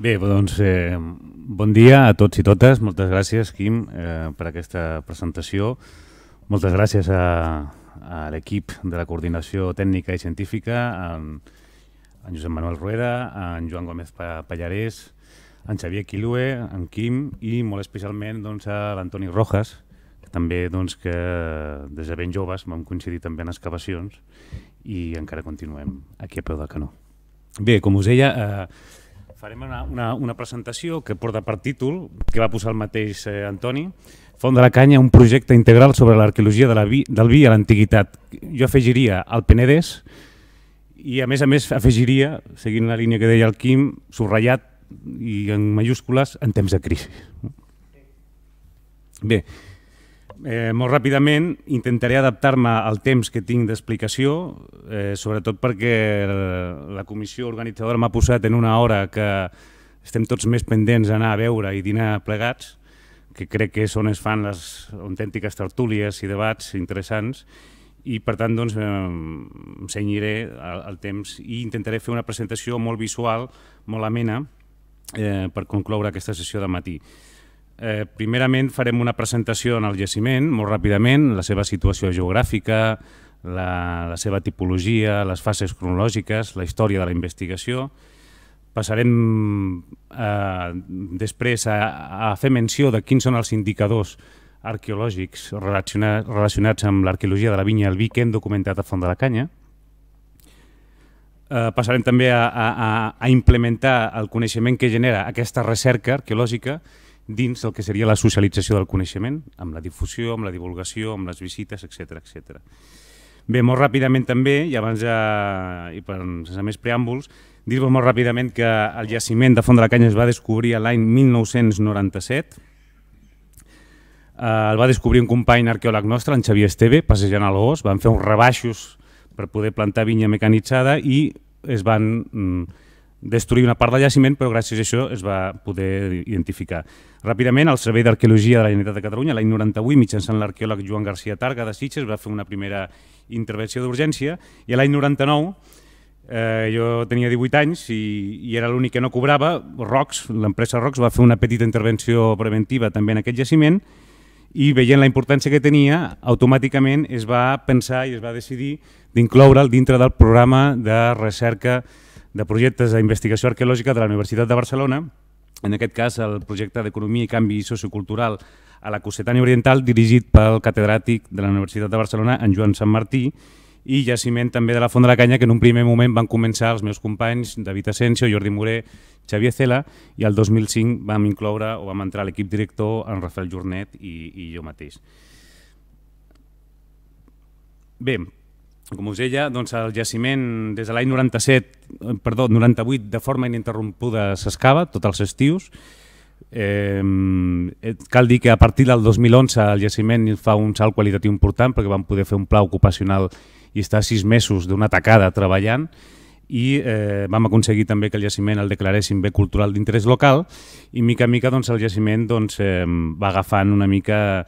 Bé, doncs eh, bon dia a tots i totes. Moltes gràcies, Quim, eh, per aquesta presentació. Moltes gràcies a, a l'equip de la coordinació tècnica i científica, en, en Josep Manuel Rueda, en Joan Gómez Pallarés, en Xavier Quilue, en Quim i molt especialment doncs, a l'Antoni Rojas, que també doncs, que eh, des de ben joves vam coincidir també en excavacions i encara continuem aquí a peu de canó. Bé, com us deia, eh, Farem una, una, una presentació que porta per títol, que va posar el mateix eh, Antoni, Font de la Canya, un projecte integral sobre l'arqueologia de la vi, del vi a l'antiguitat. Jo afegiria al Penedès i a més a més afegiria, seguint la línia que deia el Quim, subratllat i en majúscules en temps de crisi. Bé, eh, molt ràpidament intentaré adaptar-me al temps que tinc d'explicació, eh, sobretot perquè la comissió organitzadora m'ha posat en una hora que estem tots més pendents d'anar a veure i dinar plegats, que crec que és on es fan les autèntiques tertúlies i debats interessants, i per tant doncs, eh, em senyiré al temps i intentaré fer una presentació molt visual, molt amena, eh, per concloure aquesta sessió de matí. Eh, primerament farem una presentació en el jaciment, molt ràpidament, la seva situació geogràfica, la, la seva tipologia, les fases cronològiques, la història de la investigació. Passarem eh, després a, a fer menció de quins són els indicadors arqueològics relacionats, relacionats amb l'arqueologia de la vinya i el vi que hem documentat a Font de la Canya. Eh, passarem també a, a, a implementar el coneixement que genera aquesta recerca arqueològica i dins el que seria la socialització del coneixement, amb la difusió, amb la divulgació, amb les visites, etc etc. Bé, molt ràpidament també, i abans ja, i per, sense més preàmbuls, dir-vos molt ràpidament que el jaciment de Font de la Canya es va descobrir l'any 1997, eh, el va descobrir un company arqueòleg nostre, en Xavier Esteve, passejant al gos, van fer uns rebaixos per poder plantar vinya mecanitzada i es van mm, destruir una part del llaciment, però gràcies a això es va poder identificar. Ràpidament, el Servei d'Arqueologia de la Generalitat de Catalunya, l'any 98, mitjançant l'arqueòleg Joan García Targa de Sitges, va fer una primera intervenció d'urgència, i l'any 99 Eh, jo tenia 18 anys i, i era l'únic que no cobrava. ROCS, l'empresa ROCS, va fer una petita intervenció preventiva també en aquest jaciment i veient la importància que tenia, automàticament es va pensar i es va decidir d'incloure'l dintre del programa de recerca de projectes d'investigació arqueològica de la Universitat de Barcelona, en aquest cas el projecte d'Economia i Canvi Sociocultural a la Cossetània Oriental dirigit pel catedràtic de la Universitat de Barcelona, en Joan Sant Martí, i jaciment també de la Font de la Canya, que en un primer moment van començar els meus companys David Asensio, Jordi Moré, Xavier Cela, i el 2005 vam incloure o vam entrar l'equip director en Rafael Jornet i, i jo mateix. Bé, com us deia, doncs el jaciment des de l'any 97, eh, perdó, 98 de forma ininterrompuda s'escava tots els estius. Eh, eh, cal dir que a partir del 2011 el jaciment fa un salt qualitatiu important perquè van poder fer un pla ocupacional i estar sis mesos d'una tacada treballant i eh, vam aconseguir també que el jaciment el declaressin bé cultural d'interès local i mica a mica doncs, el jaciment doncs, eh, va agafant una mica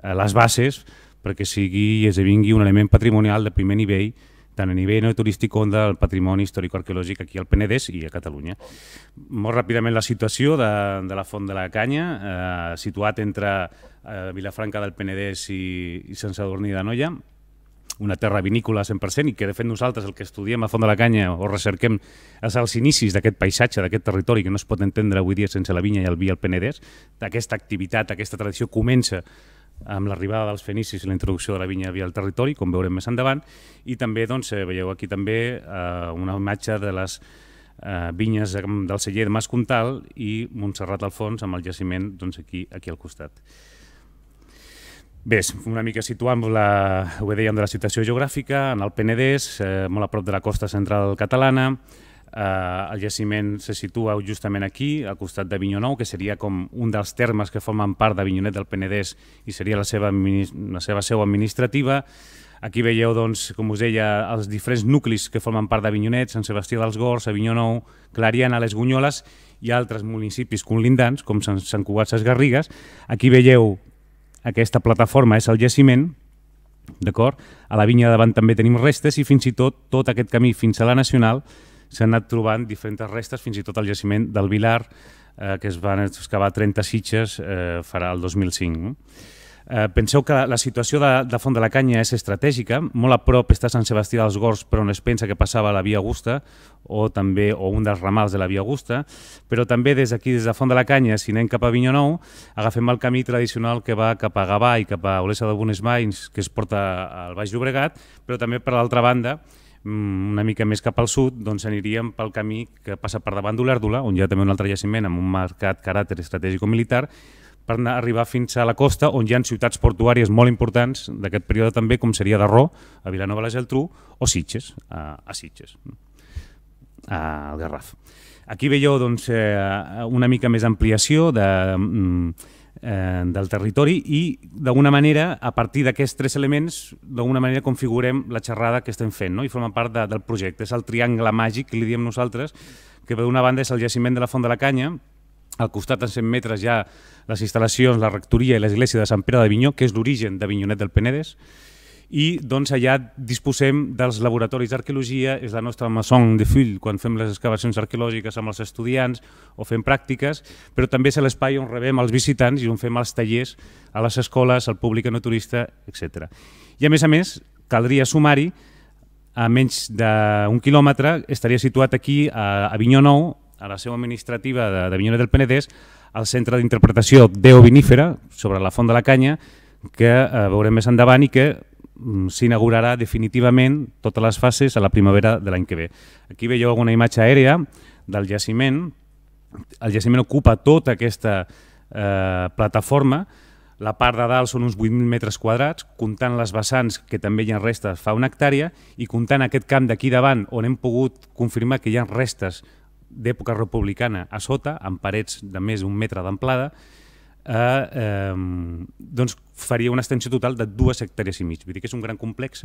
eh, les bases perquè sigui i esdevingui un element patrimonial de primer nivell tant a nivell no turístic com del patrimoni històric-arqueològic aquí al Penedès i a Catalunya. Molt ràpidament la situació de, de la Font de la Canya, eh, situat entre eh, Vilafranca del Penedès i, i Sant Sadurní de Noia, una terra vinícola 100% i que de fet nosaltres el que estudiem a Font de la Canya o recerquem és els inicis d'aquest paisatge, d'aquest territori que no es pot entendre avui dia sense la vinya i el vi al Penedès. Aquesta activitat, aquesta tradició comença amb l'arribada dels fenicis i la introducció de la vinya via el territori, com veurem més endavant, i també doncs, eh, veieu aquí també eh, una imatge de les eh, vinyes del celler de Mascontal i Montserrat al fons amb el jaciment doncs, aquí, aquí al costat. Bé, una mica situant la, ho dèiem, de la situació geogràfica, en el Penedès, eh, molt a prop de la costa central catalana, Eh, el jaciment se situa justament aquí, al costat de Vinyonou, que seria com un dels termes que formen part de Vinyonet del Penedès i seria la seva, la seva seu administrativa. Aquí veieu, doncs, com us deia, els diferents nuclis que formen part d'Avinyonet, Sant Sebastià dels Gors, Avinyó Nou, Clariana, Les Gunyoles i altres municipis conlindants, com Sant, Sant Cugat, Ses Garrigues. Aquí veieu aquesta plataforma, és el jaciment, d'acord? A la vinya davant també tenim restes i fins i tot tot aquest camí fins a la Nacional s'han anat trobant diferents restes, fins i tot el jaciment del Vilar, eh, que es van excavar 30 sitges eh, farà el 2005. Eh, penseu que la, la situació de, de Font de la Canya és estratègica, molt a prop està Sant Sebastià dels Gors, però on es pensa que passava la Via Augusta, o també o un dels ramals de la Via Augusta, però també des d'aquí, des de Font de la Canya, si anem cap a Nou, agafem el camí tradicional que va cap a Gavà i cap a Olesa de Bonesmains, que es porta al Baix Llobregat, però també per l'altra banda, Mm, una mica més cap al sud, doncs aniríem pel camí que passa per davant d'Olèrdula, on hi ha també un altre jaciment amb un marcat caràcter estratègic o militar, per anar, arribar fins a la costa, on hi ha ciutats portuàries molt importants d'aquest període també, com seria Darró, a Vilanova la Geltrú, o Sitges, a, a Sitges, al Garraf. Aquí veieu doncs, eh, una mica més ampliació de... Mm, eh, del territori i, d'alguna manera, a partir d'aquests tres elements, d'alguna manera configurem la xerrada que estem fent no? i forma part de, del projecte. És el triangle màgic que li diem nosaltres, que per una banda és el jaciment de la Font de la Canya, al costat a 100 metres hi ha les instal·lacions, la rectoria i l'església de Sant Pere de Vinyó, que és l'origen de Vinyonet del Penedès, i doncs, allà disposem dels laboratoris d'arqueologia, és la nostra maçon de fill quan fem les excavacions arqueològiques amb els estudiants o fem pràctiques, però també és l'espai on rebem els visitants i on fem els tallers a les escoles, al públic no turista, etc. I a més a més, caldria sumar-hi, a menys d'un quilòmetre, estaria situat aquí a Avinyó Nou, a la seu administrativa d'Avinyó del Penedès, al Centre d'Interpretació Deovinífera, sobre la Font de la Canya, que eh, veurem més endavant i que Mm, s'inaugurarà definitivament totes les fases a la primavera de l'any que ve. Aquí veieu alguna imatge aèria del jaciment. El jaciment ocupa tota aquesta eh, plataforma. La part de dalt són uns 8.000 metres quadrats, comptant les vessants, que també hi ha restes, fa una hectàrea, i comptant aquest camp d'aquí davant, on hem pogut confirmar que hi ha restes d'època republicana a sota, amb parets de més d'un metre d'amplada, eh, doncs faria una extensió total de dues hectàrees i mig. Vull dir que és un gran complex,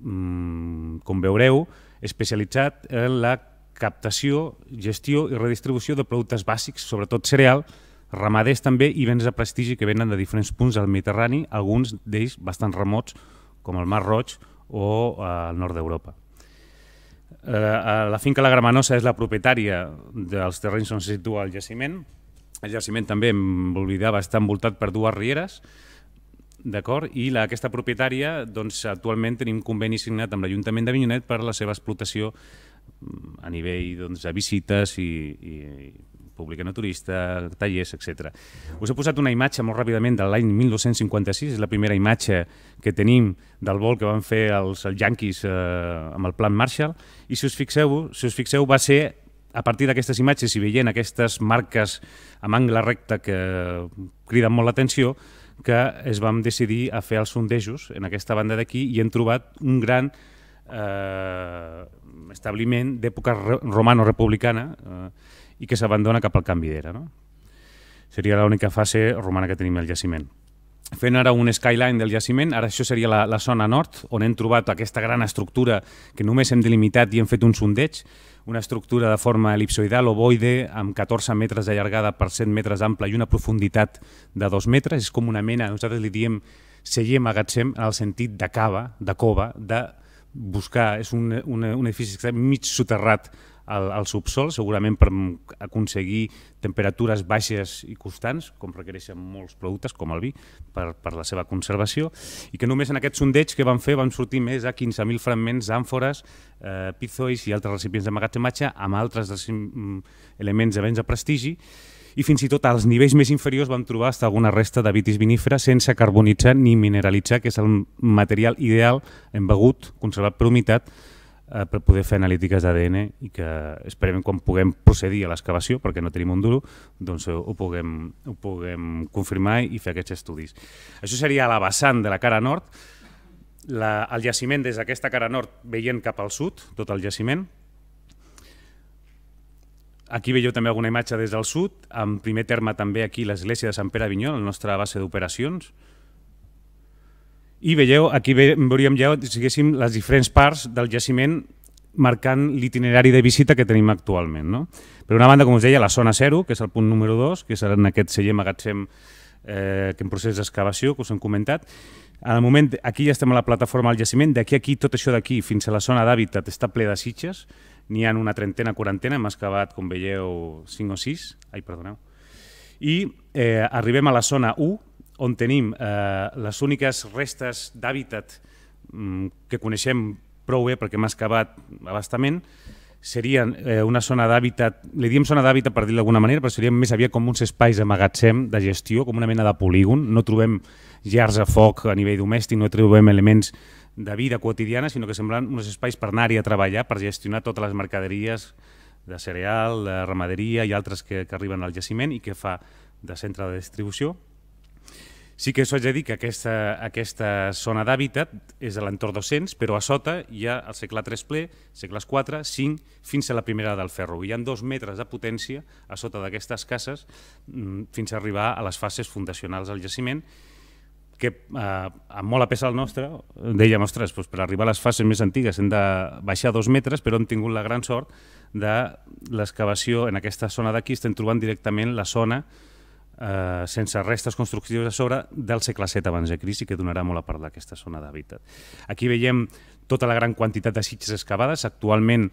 mm, com veureu, especialitzat en la captació, gestió i redistribució de productes bàsics, sobretot cereal, ramaders també i béns de prestigi que venen de diferents punts del Mediterrani, alguns d'ells bastant remots, com el Mar Roig o eh, el nord d'Europa. Eh, la finca La Gramanosa és la propietària dels terrenys on se situa el jaciment, el jaciment també, oblidava, està envoltat per dues rieres, D'acord? I la, aquesta propietària, doncs, actualment tenim conveni signat amb l'Ajuntament d'Avinyonet per la seva explotació mm, a nivell doncs, de visites i, i pública naturista, tallers, etc. Us he posat una imatge molt ràpidament de l'any 1956, és la primera imatge que tenim del vol que van fer els, els Yankees eh, amb el Plan Marshall, i si us fixeu, si us fixeu va ser a partir d'aquestes imatges i veient aquestes marques amb angle recte que criden molt l'atenció, que es vam decidir a fer els sondejos en aquesta banda d'aquí i hem trobat un gran eh, establiment d'època romano-republicana eh, i que s'abandona cap al canvi d'era. No? Seria l'única fase romana que tenim al jaciment fent ara un skyline del jaciment, ara això seria la, la zona nord, on hem trobat aquesta gran estructura que només hem delimitat i hem fet un sondeig, una estructura de forma elipsoidal, ovoide, amb 14 metres de llargada per 100 metres d'ample i una profunditat de 2 metres. És com una mena, nosaltres li diem celler magatzem en el sentit de cava, de cova, de buscar, és un, un, un edifici que està mig soterrat al, al subsol, segurament per aconseguir temperatures baixes i constants, com requereixen molts productes, com el vi, per, per la seva conservació, i que només en aquest sondeig que van fer van sortir més a 15.000 fragments d'àmfores, eh, pizois i altres recipients magatzematge amb altres elements de béns de prestigi, i fins i tot als nivells més inferiors vam trobar hasta alguna resta de vitis vinífera sense carbonitzar ni mineralitzar, que és el material ideal embegut, conservat per humitat, Eh, per poder fer analítiques d'ADN i que esperem quan puguem procedir a l'excavació, perquè no tenim un duro, doncs ho puguem, ho puguem confirmar i fer aquests estudis. Això seria la vessant de la cara nord, la, el jaciment des d'aquesta cara nord veient cap al sud, tot el jaciment, Aquí veieu també alguna imatge des del sud, en primer terme també aquí l'església de Sant Pere Avinyó, la nostra base d'operacions, i veieu, aquí ve, veuríem ja diguéssim, les diferents parts del jaciment marcant l'itinerari de visita que tenim actualment. No? Per una banda, com us deia, la zona 0, que és el punt número 2, que és en aquest celler magatzem eh, que en procés d'excavació, que us hem comentat. En el moment, aquí ja estem a la plataforma del jaciment, d'aquí aquí, tot això d'aquí fins a la zona d'hàbitat està ple de sitges, n'hi ha una trentena, quarantena, hem excavat, com veieu, 5 o 6, ai, perdoneu. I eh, arribem a la zona 1, on tenim eh, les úniques restes d'hàbitat mm, que coneixem prou bé perquè m'ha excavat abastament, serien eh, una zona d'hàbitat, li diem zona d'hàbitat per dir d'alguna manera, però serien més aviat com uns espais de magatzem, de gestió, com una mena de polígon. No trobem llars a foc a nivell domèstic, no trobem elements de vida quotidiana, sinó que semblen uns espais per anar-hi a treballar, per gestionar totes les mercaderies de cereal, de ramaderia i altres que, que arriben al jaciment i que fa de centre de distribució. Sí que això haig de dir que aquesta, aquesta zona d'hàbitat és a l'entorn 200, però a sota hi ha el segle III ple, segles 4, 5, fins a la primera del ferro. Hi ha dos metres de potència a sota d'aquestes cases mm, fins a arribar a les fases fundacionals del jaciment, que eh, amb molt a pesar el nostre, deia ostres, doncs per arribar a les fases més antigues hem de baixar dos metres, però hem tingut la gran sort de l'excavació en aquesta zona d'aquí, estem trobant directament la zona eh, sense restes constructives a sobre del segle VII abans de i que donarà molt a part d'aquesta zona d'hàbitat. Aquí veiem tota la gran quantitat de sitges excavades. Actualment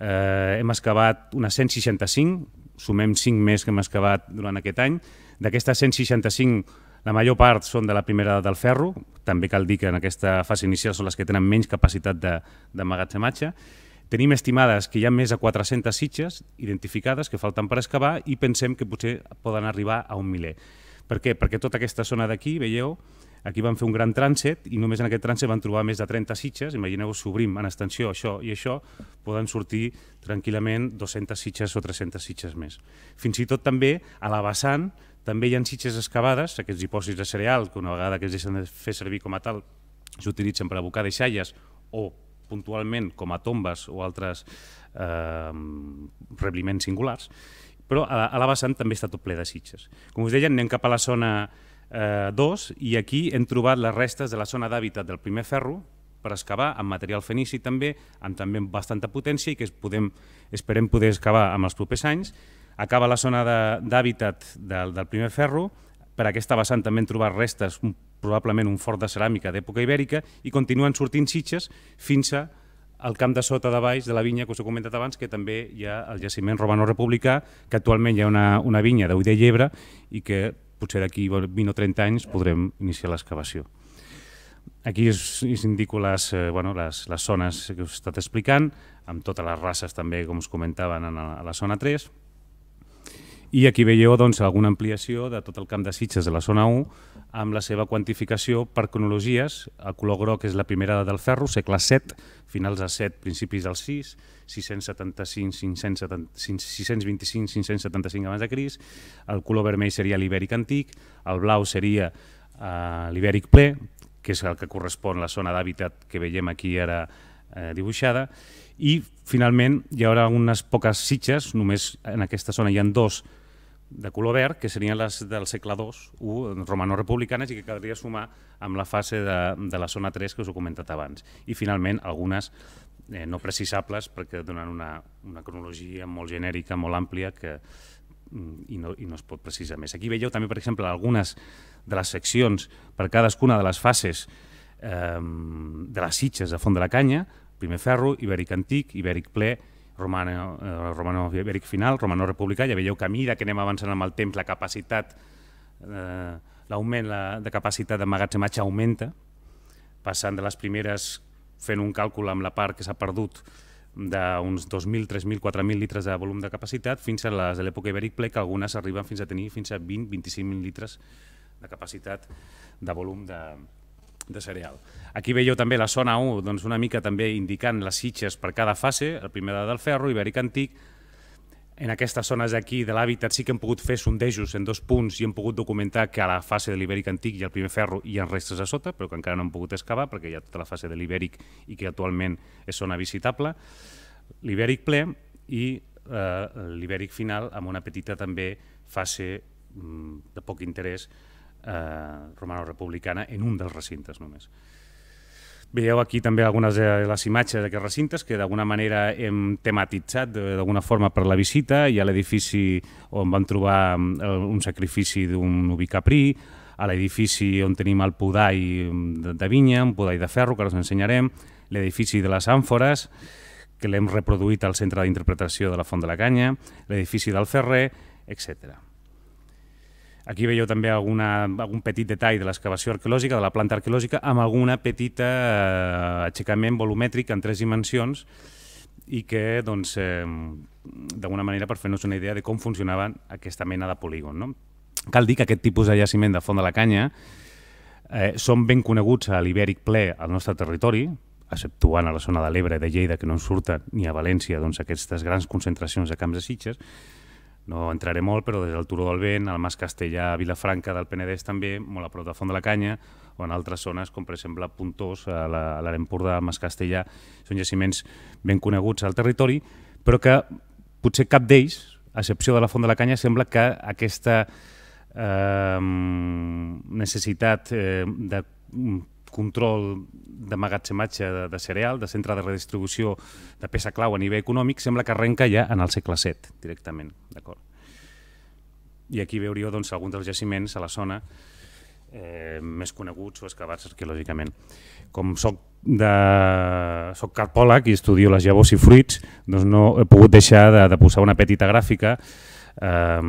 eh, hem excavat unes 165, sumem 5 més que hem excavat durant aquest any. D'aquestes 165, la major part són de la primera del ferro, també cal dir que en aquesta fase inicial són les que tenen menys capacitat d'emmagatzematge, de, Tenim estimades que hi ha més de 400 sitges identificades que falten per excavar i pensem que potser poden arribar a un miler. Per què? Perquè tota aquesta zona d'aquí, veieu, aquí van fer un gran trànsit i només en aquest trànsit van trobar més de 30 sitges. Imagineu si obrim en extensió això i això, poden sortir tranquil·lament 200 sitges o 300 sitges més. Fins i tot també a la vessant també hi ha sitges excavades, aquests dipòsits de cereal, que una vegada que es deixen de fer servir com a tal, s'utilitzen per abocar deixalles o puntualment com a tombes o altres eh, rebliments singulars, però a, a la vessant també està tot ple de sitges. Com us deia, anem cap a la zona 2 eh, i aquí hem trobat les restes de la zona d'hàbitat del primer ferro, per excavar amb material fenici també, amb també bastanta potència i que es podem, esperem poder excavar amb els propers anys. Acaba la zona d'hàbitat de, del, del primer ferro, per aquesta vessant també hem trobat restes probablement un fort de ceràmica d'època ibèrica, i continuen sortint sitges fins a al camp de sota de Baix, de la vinya que us he comentat abans, que també hi ha el jaciment romano-republicà, que actualment hi ha una, una vinya d'Ui de Llebre i que potser d'aquí 20 o 30 anys podrem iniciar l'excavació. Aquí us, us indico les, eh, bueno, les, les zones que us he estat explicant, amb totes les races també, com us comentaven, en la, a la zona 3. I aquí veieu doncs, alguna ampliació de tot el camp de Sitges de la zona 1 amb la seva quantificació per cronologies. El color groc és la primera del ferro, segle 7, finals de 7, principis del 6, 675, 625, 575 abans de Cris. El color vermell seria l'ibèric antic, el blau seria eh, l'ibèric ple, que és el que correspon a la zona d'hàbitat que veiem aquí ara eh, dibuixada, i finalment hi haurà unes poques sitges, només en aquesta zona hi han dos de color verd, que serien les del segle II, I, romano-republicanes, i que caldria sumar amb la fase de, de la zona 3 que us he comentat abans. I finalment, algunes eh, no precisables perquè donen una, una cronologia molt genèrica, molt àmplia, que, mm, i no, i no es pot precisar més. Aquí veieu també, per exemple, algunes de les seccions per cadascuna de les fases eh, de les sitges de Font de la Canya, primer ferro, ibèric antic, ibèric ple, romano, eh, romano ibèric final, romano republicà, ja veieu que a mesura que anem avançant amb el temps la capacitat, eh, l'augment la, de capacitat d'emmagatzematge augmenta, passant de les primeres, fent un càlcul amb la part que s'ha perdut, d'uns 2.000, 3.000, 4.000 litres de volum de capacitat, fins a les de l'època ibèric ple, que algunes arriben fins a tenir fins a 20, 25.000 litres de capacitat de volum de, de cereal. Aquí veieu també la zona 1, doncs una mica també indicant les sitges per cada fase, la primera del ferro, ibèric antic, en aquestes zones aquí de l'hàbitat sí que hem pogut fer sondejos en dos punts i hem pogut documentar que a la fase de l'Ibèric antic i el primer ferro hi ha restes a sota, però que encara no hem pogut excavar perquè hi ha tota la fase de l'Ibèric i que actualment és zona visitable. L'Ibèric ple i eh, l'Ibèric final amb una petita també fase mm, de poc interès eh, romano-republicana en un dels recintes només. Veieu aquí també algunes de les imatges d'aquests recintes que d'alguna manera hem tematitzat eh, d'alguna forma per la visita. Hi ha l'edifici on van trobar mm, un sacrifici d'un ubicaprí, a l'edifici on tenim el podai mm, de vinya, un podai de ferro, que ara us ensenyarem, l'edifici de les àmfores, que l'hem reproduït al Centre d'Interpretació de la Font de la Canya, l'edifici del Ferrer, etcètera. Aquí veieu també alguna, algun petit detall de l'excavació arqueològica, de la planta arqueològica, amb alguna petita eh, aixecament volumètric en tres dimensions i que, doncs, eh, d'alguna manera, per fer-nos una idea de com funcionava aquesta mena de polígon. No? Cal dir que aquest tipus de jaciment de font de la canya eh, són ben coneguts a l'Ibèric ple al nostre territori, exceptuant a la zona de l'Ebre de Lleida, que no en surten, ni a València, doncs, aquestes grans concentracions de camps de sitges, no entraré molt, però des del Turó del Vent, al Mas Castellà, a Vilafranca del Penedès també, molt a prop de Font de la Canya, o en altres zones, com per exemple Puntós, a l'Ara Empordà, al Mas Castellà, són jaciments ben coneguts al territori, però que potser cap d'ells, a excepció de la Font de la Canya, sembla que aquesta eh, necessitat eh, de control d'emagatzematge de, de cereal, de centre de redistribució de peça clau a nivell econòmic, sembla que arrenca ja en el segle VII directament. d'acord. I aquí veuríeu doncs, alguns dels jaciments a la zona eh, més coneguts o excavats arqueològicament. Com soc, de, soc carpòleg i estudio les llavors i fruits, doncs no he pogut deixar de, de posar una petita gràfica eh,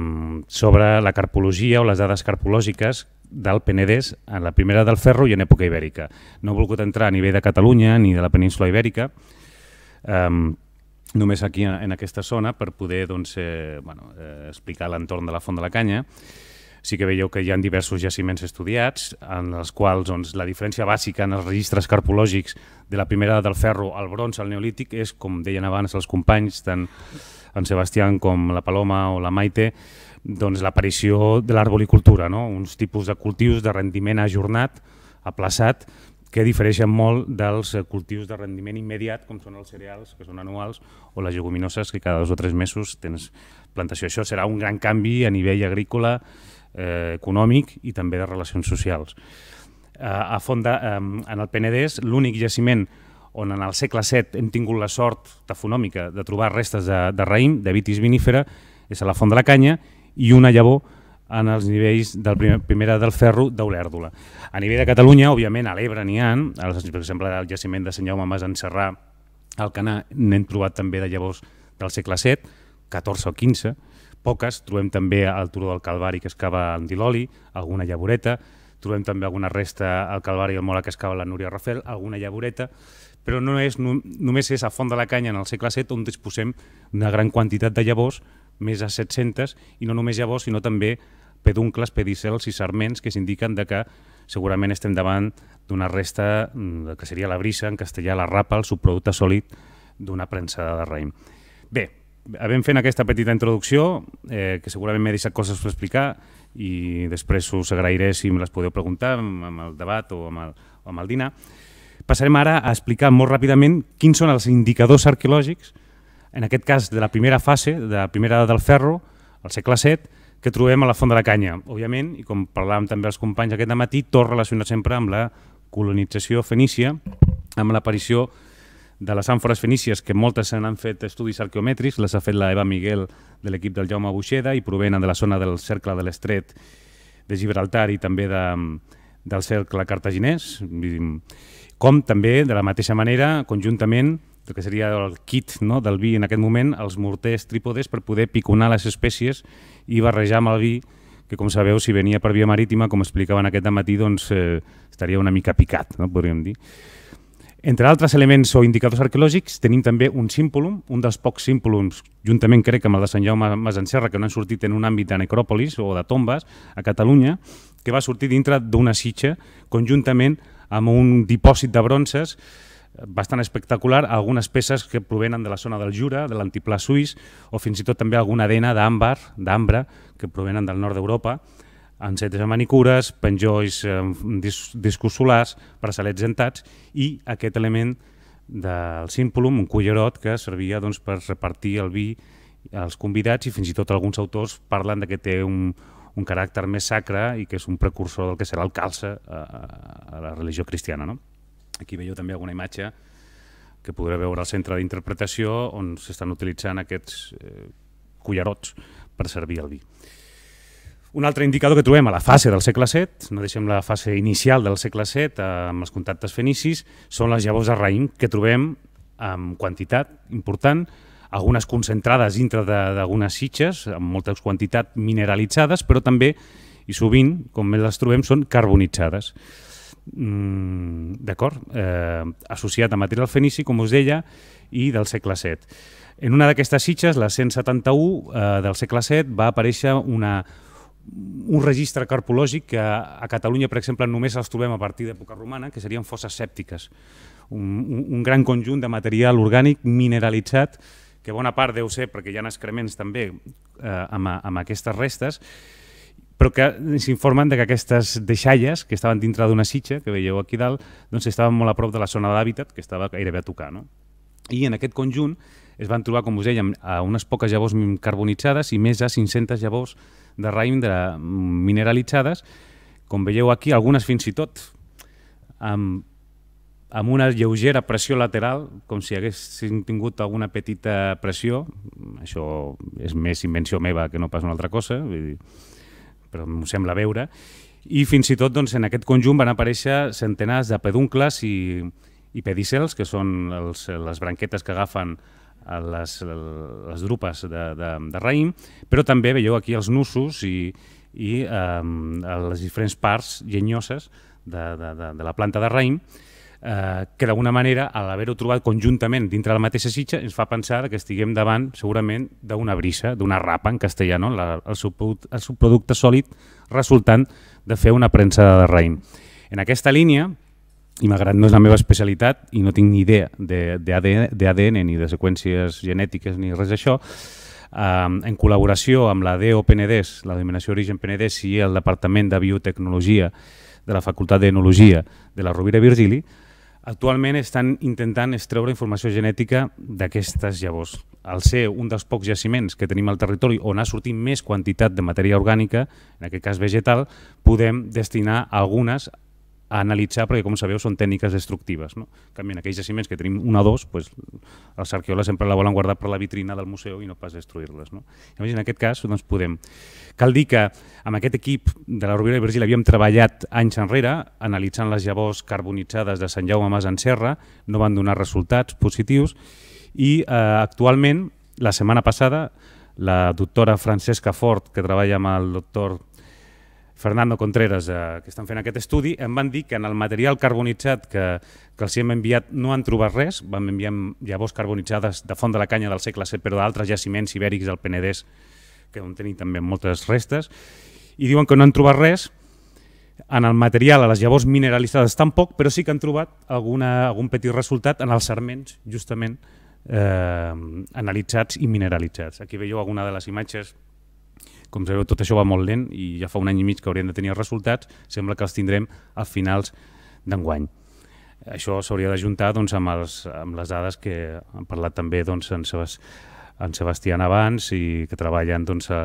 sobre la carpologia o les dades carpològiques del Penedès, en la primera del ferro i en època ibèrica. No he volgut entrar a nivell de Catalunya ni de la península ibèrica, um, només aquí en, en aquesta zona per poder doncs, eh, bueno, eh, explicar l'entorn de la Font de la Canya. Sí que veieu que hi ha diversos jaciments estudiats, en els quals doncs, la diferència bàsica en els registres carpològics de la primera del ferro al bronze al neolític és, com deien abans els companys, tant en Sebastián com la Paloma o la Maite, doncs, l'aparició de l'arbolicultura, no? uns tipus de cultius de rendiment ajornat, aplaçat, que difereixen molt dels eh, cultius de rendiment immediat, com són els cereals, que són anuals, o les lleguminoses, que cada dos o tres mesos tens plantació. Això serà un gran canvi a nivell agrícola, eh, econòmic i també de relacions socials. Eh, a Fonda, eh, en el Penedès, l'únic jaciment on en el segle VII hem tingut la sort tafonòmica de trobar restes de, de raïm, de vitis vinífera, és a la Font de la Canya, i una llavor en els nivells del primer, primera del ferro d'Olèrdola. A nivell de Catalunya, òbviament, a l'Ebre n'hi ha, per exemple, el jaciment de Sant Jaume Mas en Serrà, al Canà, n'hem trobat també de llavors del segle VII, 14 o 15, poques, trobem també al Turó del Calvari que es cava en Diloli, alguna llavoreta, trobem també alguna resta al Calvari i al Mola que es cava la Núria Rafel, alguna llavoreta, però no és, no, només és a Font de la Canya en el segle VII on disposem una gran quantitat de llavors més a 700, i no només llavors, sinó també peduncles, pedicels i sarments que s'indiquen de que segurament estem davant d'una resta mm, que seria la brisa, en castellà la rapa, el subproducte sòlid d'una premsa de raïm. Bé, havem fent aquesta petita introducció, eh, que segurament m'he deixat coses per explicar i després us agrairé si me les podeu preguntar amb el debat o amb el, o amb el dinar, passarem ara a explicar molt ràpidament quins són els indicadors arqueològics en aquest cas de la primera fase, de la primera edat del ferro, al segle VII, que trobem a la Font de la Canya. Òbviament, i com parlàvem també els companys aquest matí, tot relacionat sempre amb la colonització fenícia, amb l'aparició de les àmfores fenícies, que moltes se n'han fet estudis arqueomètrics, les ha fet la Eva Miguel de l'equip del Jaume Buixeda i provenen de la zona del cercle de l'estret de Gibraltar i també de, del cercle cartaginès, com també, de la mateixa manera, conjuntament, el que seria el kit no, del vi en aquest moment, els morters trípodes per poder piconar les espècies i barrejar amb el vi, que com sabeu, si venia per via marítima, com explicaven aquest matí, doncs eh, estaria una mica picat, no, podríem dir. Entre altres elements o indicadors arqueològics tenim també un símbolum, un dels pocs símbolums, juntament crec amb el de Sant Jaume Masencerra, que no han sortit en un àmbit de necròpolis o de tombes a Catalunya, que va sortir dintre d'una sitxa conjuntament amb un dipòsit de bronzes bastant espectacular, algunes peces que provenen de la zona del Jura, de l'antiplà suís, o fins i tot també alguna dena d'àmbar, d'ambra, que provenen del nord d'Europa, encetes de manicures, penjolls, eh, discos solars, braçalets dentats i aquest element del símpolum, un cullerot que servia doncs, per repartir el vi als convidats i fins i tot alguns autors parlen de que té un, un caràcter més sacre i que és un precursor del que serà el calça eh, a, a la religió cristiana. No? Aquí veieu també alguna imatge que podrà veure al centre d'interpretació on s'estan utilitzant aquests eh, cullerots per servir el vi. Un altre indicador que trobem a la fase del segle VII, no deixem la fase inicial del segle VII amb els contactes fenicis, són les llavors de raïm que trobem amb quantitat important, algunes concentrades dintre d'algunes sitges, amb molta quantitat mineralitzades, però també, i sovint, com més les trobem, són carbonitzades. Mm, D'acord? Eh, associat a material fenici, com us deia, i del segle VII. En una d'aquestes sitges, la 171 eh, del segle VII, va aparèixer una, un registre carpològic que a Catalunya, per exemple, només els trobem a partir d'època romana, que serien fosses sèptiques. Un, un gran conjunt de material orgànic mineralitzat que bona part deu ser perquè hi ha excrements també eh, amb, amb aquestes restes, però que eh, s'informen de que aquestes deixalles que estaven dintre d'una sitja, que veieu aquí dalt, doncs estaven molt a prop de la zona d'hàbitat, que estava gairebé a tocar. No? I en aquest conjunt es van trobar, com us dèiem, a unes poques llavors carbonitzades i més a 500 llavors de raïm de mm, mineralitzades, com veieu aquí, algunes fins i tot amb, amb una lleugera pressió lateral, com si haguessin tingut alguna petita pressió, això és més invenció meva que no pas una altra cosa, vull dir, però m'ho sembla veure, i fins i tot doncs, en aquest conjunt van aparèixer centenars de peduncles i, i pedicels, que són els, les branquetes que agafen les, les drupes de, de, de raïm, però també veieu aquí els nussos i, i eh, les diferents parts llenyoses de, de, de, de la planta de raïm, eh, que d'alguna manera, a l'haver-ho trobat conjuntament dintre la mateixa sitja, ens fa pensar que estiguem davant, segurament, d'una brisa, d'una rapa, en castellà, no? la, el, subproducte, el subproducte sòlid resultant de fer una premsa de raïm. En aquesta línia, i malgrat no és la meva especialitat i no tinc ni idea d'ADN ni de seqüències genètiques ni res d'això, eh, en col·laboració amb la DO Penedès, la Denominació d'Origen Penedès i el Departament de Biotecnologia de la Facultat d'Enologia de la Rovira Virgili, Actualment estan intentant extreure informació genètica d'aquestes llavors. Al ser un dels pocs jaciments que tenim al territori on ha sortit més quantitat de matèria orgànica, en aquest cas vegetal, podem destinar algunes a analitzar perquè, com sabeu, són tècniques destructives. No? En canvi, en aquells jaciments que tenim una o dos, pues, els arqueòlegs sempre la volen guardar per la vitrina del museu i no pas destruir-les. No? Llavors, en aquest cas, doncs, podem. Cal dir que amb aquest equip de la Rovira i Virgili havíem treballat anys enrere, analitzant les llavors carbonitzades de Sant Jaume Mas en Serra, no van donar resultats positius, i eh, actualment, la setmana passada, la doctora Francesca Fort, que treballa amb el doctor Fernando Contreras, eh, que estan fent aquest estudi, em van dir que en el material carbonitzat que, que els hem enviat no han trobat res, vam enviar llavors carbonitzades de font de la canya del segle VII, però d'altres jaciments ibèrics del Penedès, que on tenim també moltes restes, i diuen que no han trobat res, en el material, a les llavors mineralitzades tampoc, però sí que han trobat alguna, algun petit resultat en els serments, justament, eh, analitzats i mineralitzats. Aquí veieu alguna de les imatges com sabeu, tot això va molt lent i ja fa un any i mig que hauríem de tenir els resultats, sembla que els tindrem a finals d'enguany. Això s'hauria d'ajuntar doncs, amb, els, amb les dades que han parlat també doncs, en, Sebast en Sebastián abans i que treballen doncs, a,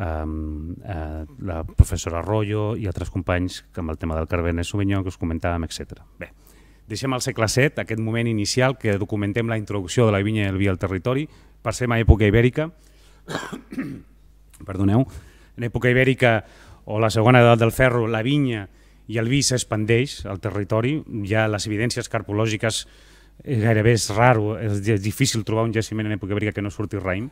a, eh, la professora Arroyo i altres companys que amb el tema del Carbenet Sauvignon que us comentàvem, etc. Bé, deixem el segle VII, aquest moment inicial que documentem la introducció de la vinya i el vi al territori, passem a època ibèrica perdoneu, en època ibèrica o la segona edat del ferro, la vinya i el vi s'expandeix al territori, ja les evidències carpològiques eh, gairebé és raro, és difícil trobar un jaciment en època ibèrica que no surti raïm,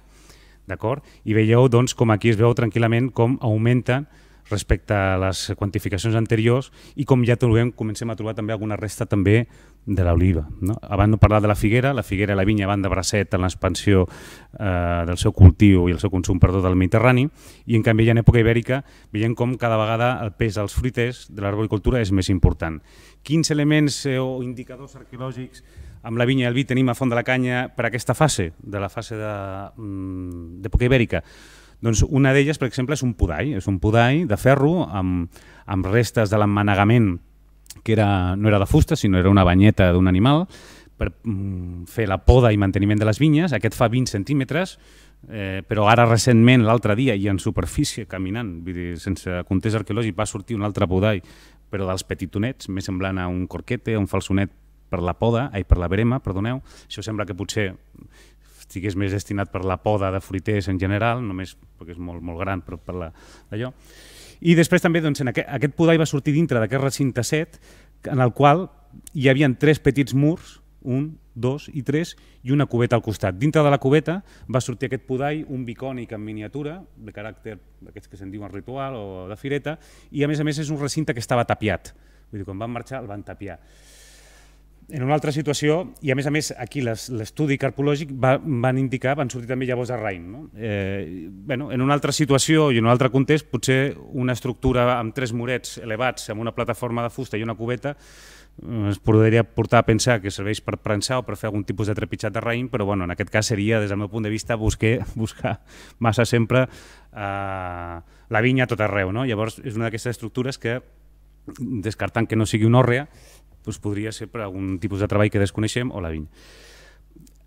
d'acord? I veieu doncs, com aquí es veu tranquil·lament com augmenten respecte a les quantificacions anteriors i com ja trobem, comencem a trobar també alguna resta també de l'oliva. No? Abans de parlar de la figuera, la figuera i la vinya van de bracet en l'expansió eh, del seu cultiu i el seu consum per tot el Mediterrani, i en canvi ja en època ibèrica veiem com cada vegada el pes dels fruiters de l'arboricultura és més important. Quins elements eh, o indicadors arqueològics amb la vinya i el vi tenim a Font de la Canya per aquesta fase, de la fase mm, d'època ibèrica? Doncs una d'elles, per exemple, és un podall, és un podall de ferro amb, amb restes de l'emmanegament que era, no era de fusta, sinó era una banyeta d'un animal, per mm, fer la poda i manteniment de les vinyes. Aquest fa 20 centímetres, eh, però ara recentment, l'altre dia, i en superfície, caminant, vull dir, sense context arqueològic, va sortir un altre podall, però dels petitonets, més semblant a un corquete, a un falsonet per la poda, ai, per la brema, perdoneu. Això sembla que potser estigués més destinat per la poda de fruiters en general, només perquè és molt, molt gran, però per d'allò. I després també doncs, en aquest, aquest podai va sortir dintre d'aquest recinte set, en el qual hi havien tres petits murs, un, dos i tres, i una cubeta al costat. Dintre de la cubeta va sortir aquest podai, un bicònic en miniatura, de caràcter d'aquests que se'n diuen ritual o de fireta, i a més a més és un recinte que estava tapiat. Vull dir, quan van marxar el van tapiar en una altra situació, i a més a més aquí l'estudi carpològic va, van indicar, van sortir també llavors a Rain, no? eh, bueno, en una altra situació i en un altre context, potser una estructura amb tres murets elevats, amb una plataforma de fusta i una cubeta, eh, es podria portar a pensar que serveix per prensar o per fer algun tipus de trepitjat de raïm, però bueno, en aquest cas seria, des del meu punt de vista, busquer, buscar massa sempre eh, la vinya a tot arreu. No? Llavors, és una d'aquestes estructures que, descartant que no sigui una òrrea, doncs podria ser per algun tipus de treball que desconeixem o la vinya.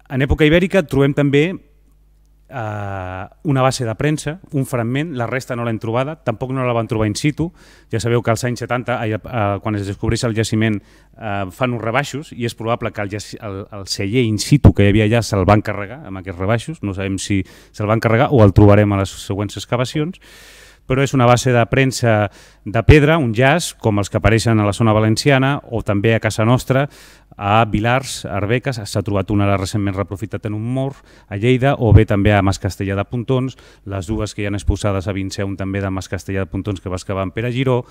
En època ibèrica trobem també eh, una base de premsa, un fragment, la resta no l'hem trobada, tampoc no la van trobar in situ. Ja sabeu que als anys 70, eh, quan es descobreix el jaciment, eh, fan uns rebaixos i és probable que el, el, el celler in situ que hi havia allà se'l van carregar amb aquests rebaixos, no sabem si se'l van carregar o el trobarem a les següents excavacions però és una base de premsa de pedra, un jazz, com els que apareixen a la zona valenciana o també a casa nostra, a Vilars, a Arbeques, s'ha trobat una recentment reprofitat en un mor, a Lleida, o bé també a Mas Castellà de Pontons, les dues que hi han exposades a Vinceu també de Mas Castellà de Pontons que va excavar en Pere Giró,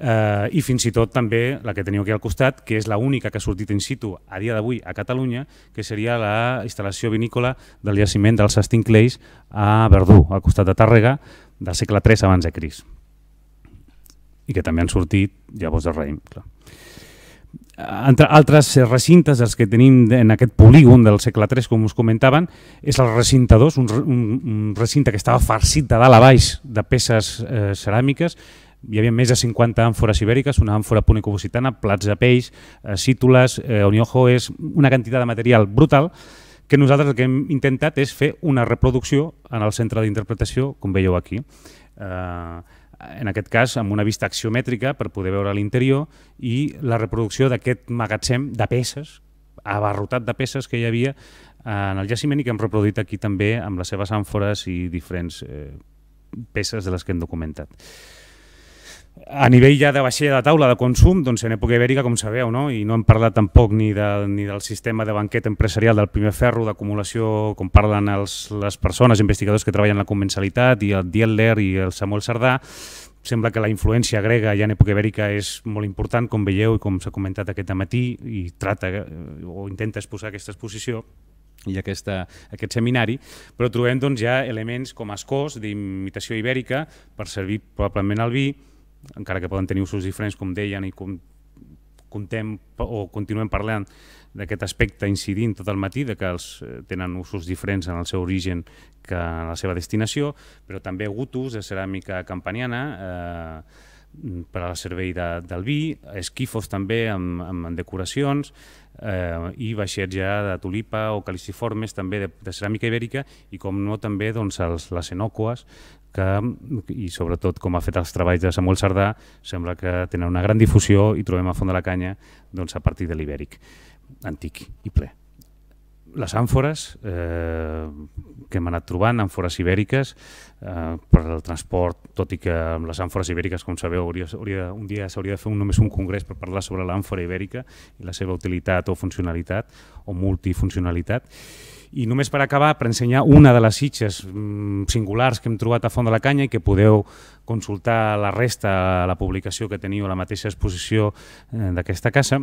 eh, i fins i tot també la que teniu aquí al costat, que és la única que ha sortit in situ a dia d'avui a Catalunya, que seria la instal·lació vinícola del jaciment dels Sestincleis a Verdú, al costat de Tàrrega, del segle III abans de Cris i que també han sortit llavors del raïm. Clar. Entre altres recintes, els que tenim en aquest polígon del segle III, com us comentaven, és el recinte 2, un, un recinte que estava farcit de dalt a baix de peces eh, ceràmiques, hi havia més de 50 àmfores ibèriques, una àmfora punicobocitana, plats de peix, eh, sítules, eh, oniojoes, una quantitat de material brutal, que nosaltres el que hem intentat és fer una reproducció en el centre d'interpretació, com veieu aquí. Eh, en aquest cas amb una vista axiomètrica per poder veure l'interior i la reproducció d'aquest magatzem de peces, abarrotat de peces que hi havia eh, en el jaciment i que hem reproduït aquí també amb les seves àmfores i diferents eh, peces de les que hem documentat. A nivell ja de vaixella de taula de consum, doncs en època ibèrica, com sabeu, no? i no hem parlat tampoc ni, de, ni del sistema de banquet empresarial del primer ferro d'acumulació, com parlen els, les persones, investigadors que treballen la convencialitat, i el Dietler i el Samuel Sardà, sembla que la influència grega ja en època ibèrica és molt important, com veieu i com s'ha comentat aquest matí, i trata eh, o intenta exposar aquesta exposició i aquesta, aquest seminari, però trobem doncs, ja elements com ascós d'imitació ibèrica per servir probablement al vi, encara que poden tenir usos diferents, com deien, i com contem o continuem parlant d'aquest aspecte incidint tot el matí, de que els eh, tenen usos diferents en el seu origen que en la seva destinació, però també gutus de ceràmica campaniana, eh, per al servei de, del vi, esquifos també amb, amb, decoracions eh, i vaixets ja de tulipa o caliciformes també de, de ceràmica ibèrica i com no també doncs, els, les enòcues que, i sobretot com ha fet els treballs de Samuel Sardà, sembla que tenen una gran difusió i trobem a Font de la canya doncs, a partir de l'Ibèric, antic i ple les àmfores eh, que hem anat trobant, àmfores ibèriques, eh, per al transport, tot i que amb les àmfores ibèriques, com sabeu, hauria, hauria, un dia s'hauria de fer un, només un congrés per parlar sobre l'àmfora ibèrica i la seva utilitat o funcionalitat o multifuncionalitat. I només per acabar, per ensenyar una de les sitges mm, singulars que hem trobat a Font de la Canya i que podeu consultar la resta a la publicació que teniu a la mateixa exposició eh, d'aquesta casa,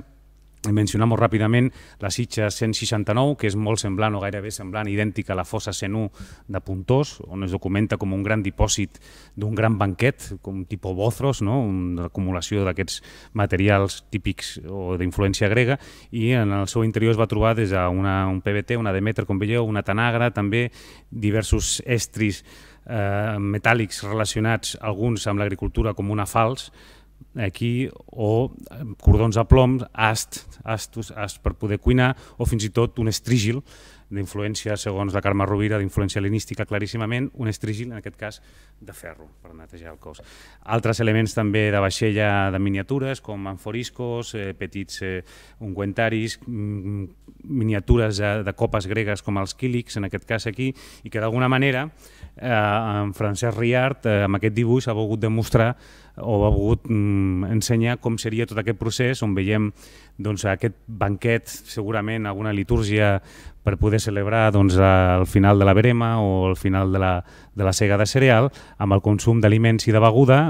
Mencionar molt ràpidament la sitja 169, que és molt semblant o gairebé semblant, idèntica a la fossa 101 de Puntós, on es documenta com un gran dipòsit d'un gran banquet, com tipus bozros, no? una acumulació d'aquests materials típics o d'influència grega, i en el seu interior es va trobar des d'un PBT, una Demeter, com veieu, una Tanagra, també diversos estris eh, metàl·lics relacionats, alguns amb l'agricultura, com una fals, aquí, o eh, cordons a plom, ast, ast, ast per poder cuinar, o fins i tot un estrígil, d'influència, segons la Carme Rovira, d'influència helenística claríssimament, un estrígil, en aquest cas, de ferro, per netejar el cos. Altres elements també de vaixella de miniatures, com anforiscos, eh, petits eh, unguentaris, mm, miniatures de, eh, de copes gregues com els quílics, en aquest cas aquí, i que d'alguna manera eh, en Francesc Riart, eh, amb aquest dibuix, ha volgut demostrar o ha volgut mm, ensenyar com seria tot aquest procés on veiem doncs, aquest banquet, segurament alguna litúrgia per poder celebrar doncs, el final de la verema o el final de la, de la sega de cereal, amb el consum d'aliments i de beguda,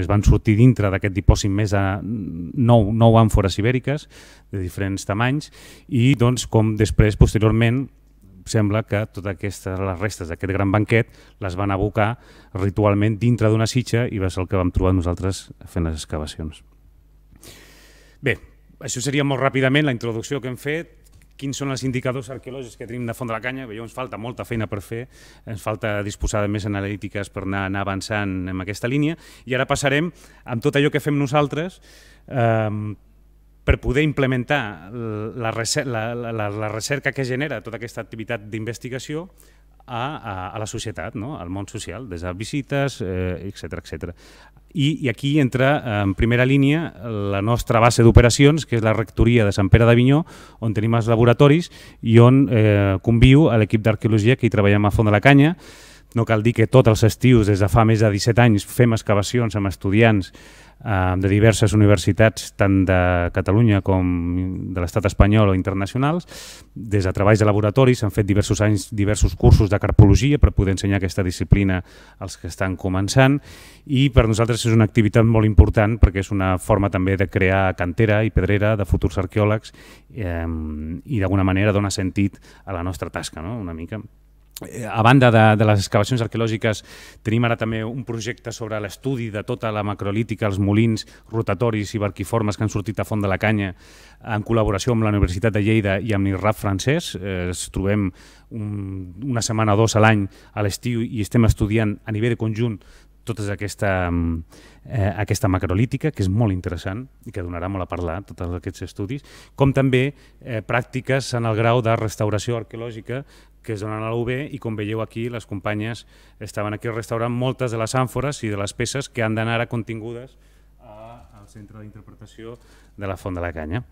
es van sortir dintre d'aquest dipòsit més de nou, nou àmfores ibèriques de diferents tamanys i doncs, com després, posteriorment, sembla que totes aquestes, les restes d'aquest gran banquet les van abocar ritualment dintre d'una sitja i va ser el que vam trobar nosaltres fent les excavacions. Bé, això seria molt ràpidament la introducció que hem fet quins són els indicadors arqueològics que tenim de Font de la Canya, Veieu, ens falta molta feina per fer, ens falta disposar de més analítiques per anar, anar avançant en aquesta línia, i ara passarem amb tot allò que fem nosaltres eh, per poder implementar la, la, la, la recerca que genera tota aquesta activitat d'investigació a, a, a la societat, no? al món social, des de visites, eh, etc etc. I, I aquí entra eh, en primera línia la nostra base d'operacions, que és la rectoria de Sant Pere d'Avinyó, on tenim els laboratoris i on eh, conviu a l'equip d'arqueologia que hi treballem a Font de la Canya, no cal dir que tots els estius, des de fa més de 17 anys, fem excavacions amb estudiants eh, de diverses universitats, tant de Catalunya com de l'estat espanyol o internacionals. Des de treballs de laboratori s'han fet diversos anys diversos cursos de carpologia per poder ensenyar aquesta disciplina als que estan començant i per nosaltres és una activitat molt important perquè és una forma també de crear cantera i pedrera de futurs arqueòlegs eh, i d'alguna manera dona sentit a la nostra tasca, no? una mica. Eh, a banda de, de les excavacions arqueològiques, tenim ara també un projecte sobre l'estudi de tota la macrolítica, els molins rotatoris i barquiformes que han sortit a Font de la Canya en col·laboració amb la Universitat de Lleida i amb l'IRRAP francès. Eh, ens es trobem un, una setmana o dos a l'any a l'estiu i estem estudiant a nivell conjunt tota aquesta, mm, eh, aquesta macrolítica, que és molt interessant i que donarà molt a parlar, tots aquests estudis, com també eh, pràctiques en el grau de restauració arqueològica que es donen a la i com veieu aquí les companyes estaven aquí al restaurant moltes de les àmfores i de les peces que han d'anar ara contingudes a, al centre d'interpretació de la Font de la Canya.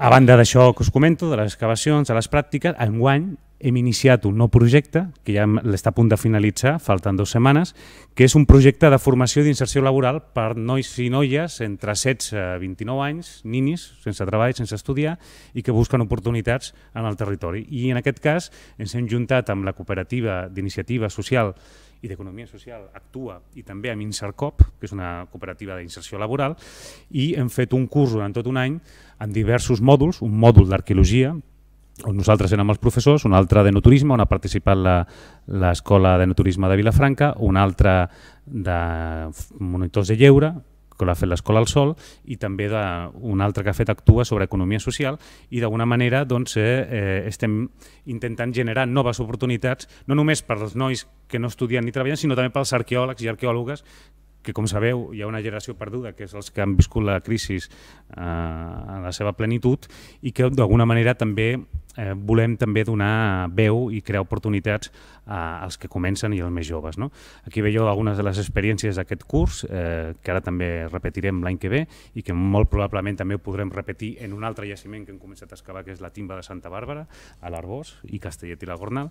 A banda d'això que us comento, de les excavacions, de les pràctiques, enguany hem iniciat un nou projecte, que ja l'està a punt de finalitzar, falten dues setmanes, que és un projecte de formació d'inserció laboral per nois i noies entre 16 i 29 anys, ninis, sense treball, sense estudiar, i que busquen oportunitats en el territori. I en aquest cas ens hem juntat amb la cooperativa d'iniciativa social i d'Economia Social actua i també amb Insercop, que és una cooperativa d'inserció laboral, i hem fet un curs durant tot un any en diversos mòduls, un mòdul d'arqueologia, on nosaltres érem els professors, una altra de Noturisme, on ha participat l'Escola de Noturisme de Vilafranca, una altra de monitors de lleure, que l'ha fet l'Escola al Sol, i també d'un altre que ha fet Actua sobre economia social, i d'alguna manera doncs, eh, eh, estem intentant generar noves oportunitats, no només per als nois que no estudien ni treballen, sinó també pels arqueòlegs i arqueòlogues que com sabeu hi ha una generació perduda, que és els que han viscut la crisi eh, a la seva plenitud i que d'alguna manera també eh, volem també donar veu i crear oportunitats a, als que comencen i als més joves. No? Aquí veieu algunes de les experiències d'aquest curs, eh, que ara també repetirem l'any que ve i que molt probablement també ho podrem repetir en un altre jaciment que hem començat a excavar, que és la timba de Santa Bàrbara, a l'Arbós i Castellet i la Gornal.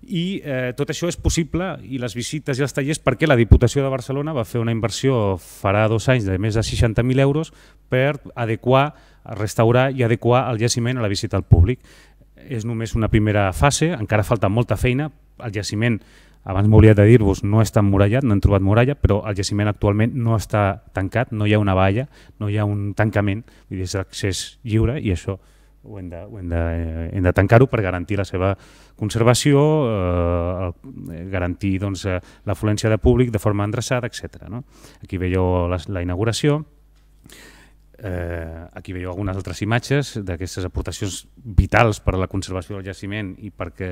I eh, tot això és possible, i les visites i els tallers, perquè la Diputació de Barcelona va fer una inversió farà dos anys de més de 60.000 euros per adequar restaurar i adequar el jaciment a la visita al públic. És només una primera fase, encara falta molta feina, el jaciment abans m'ho de dir-vos, no està emmurallat, no han trobat muralla, però el jaciment actualment no està tancat, no hi ha una valla, no hi ha un tancament, és l'accés lliure i això ho hem de, ho hem de, eh, hem de tancar-ho per garantir la seva conservació, eh, eh garantir doncs, eh, l'afluència de públic de forma endreçada, etc. No? Aquí veieu la, la inauguració, Eh, aquí veieu algunes altres imatges d'aquestes aportacions vitals per a la conservació del jaciment i perquè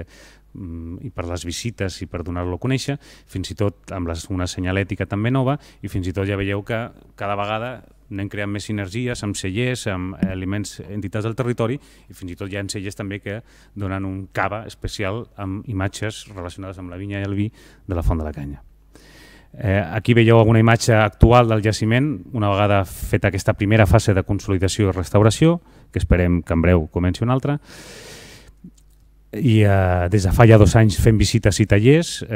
mm, i per les visites i per donar-lo a conèixer, fins i tot amb les, una senyalètica també nova i fins i tot ja veieu que cada vegada anem creant més sinergies amb cellers, amb aliments, entitats del territori i fins i tot hi ha cellers també que donen un cava especial amb imatges relacionades amb la vinya i el vi de la Font de la Canya. Eh, aquí veieu alguna imatge actual del jaciment, una vegada feta aquesta primera fase de consolidació i restauració, que esperem que en breu comenci una altra. I eh, des de fa ja dos anys fem visites i tallers, eh,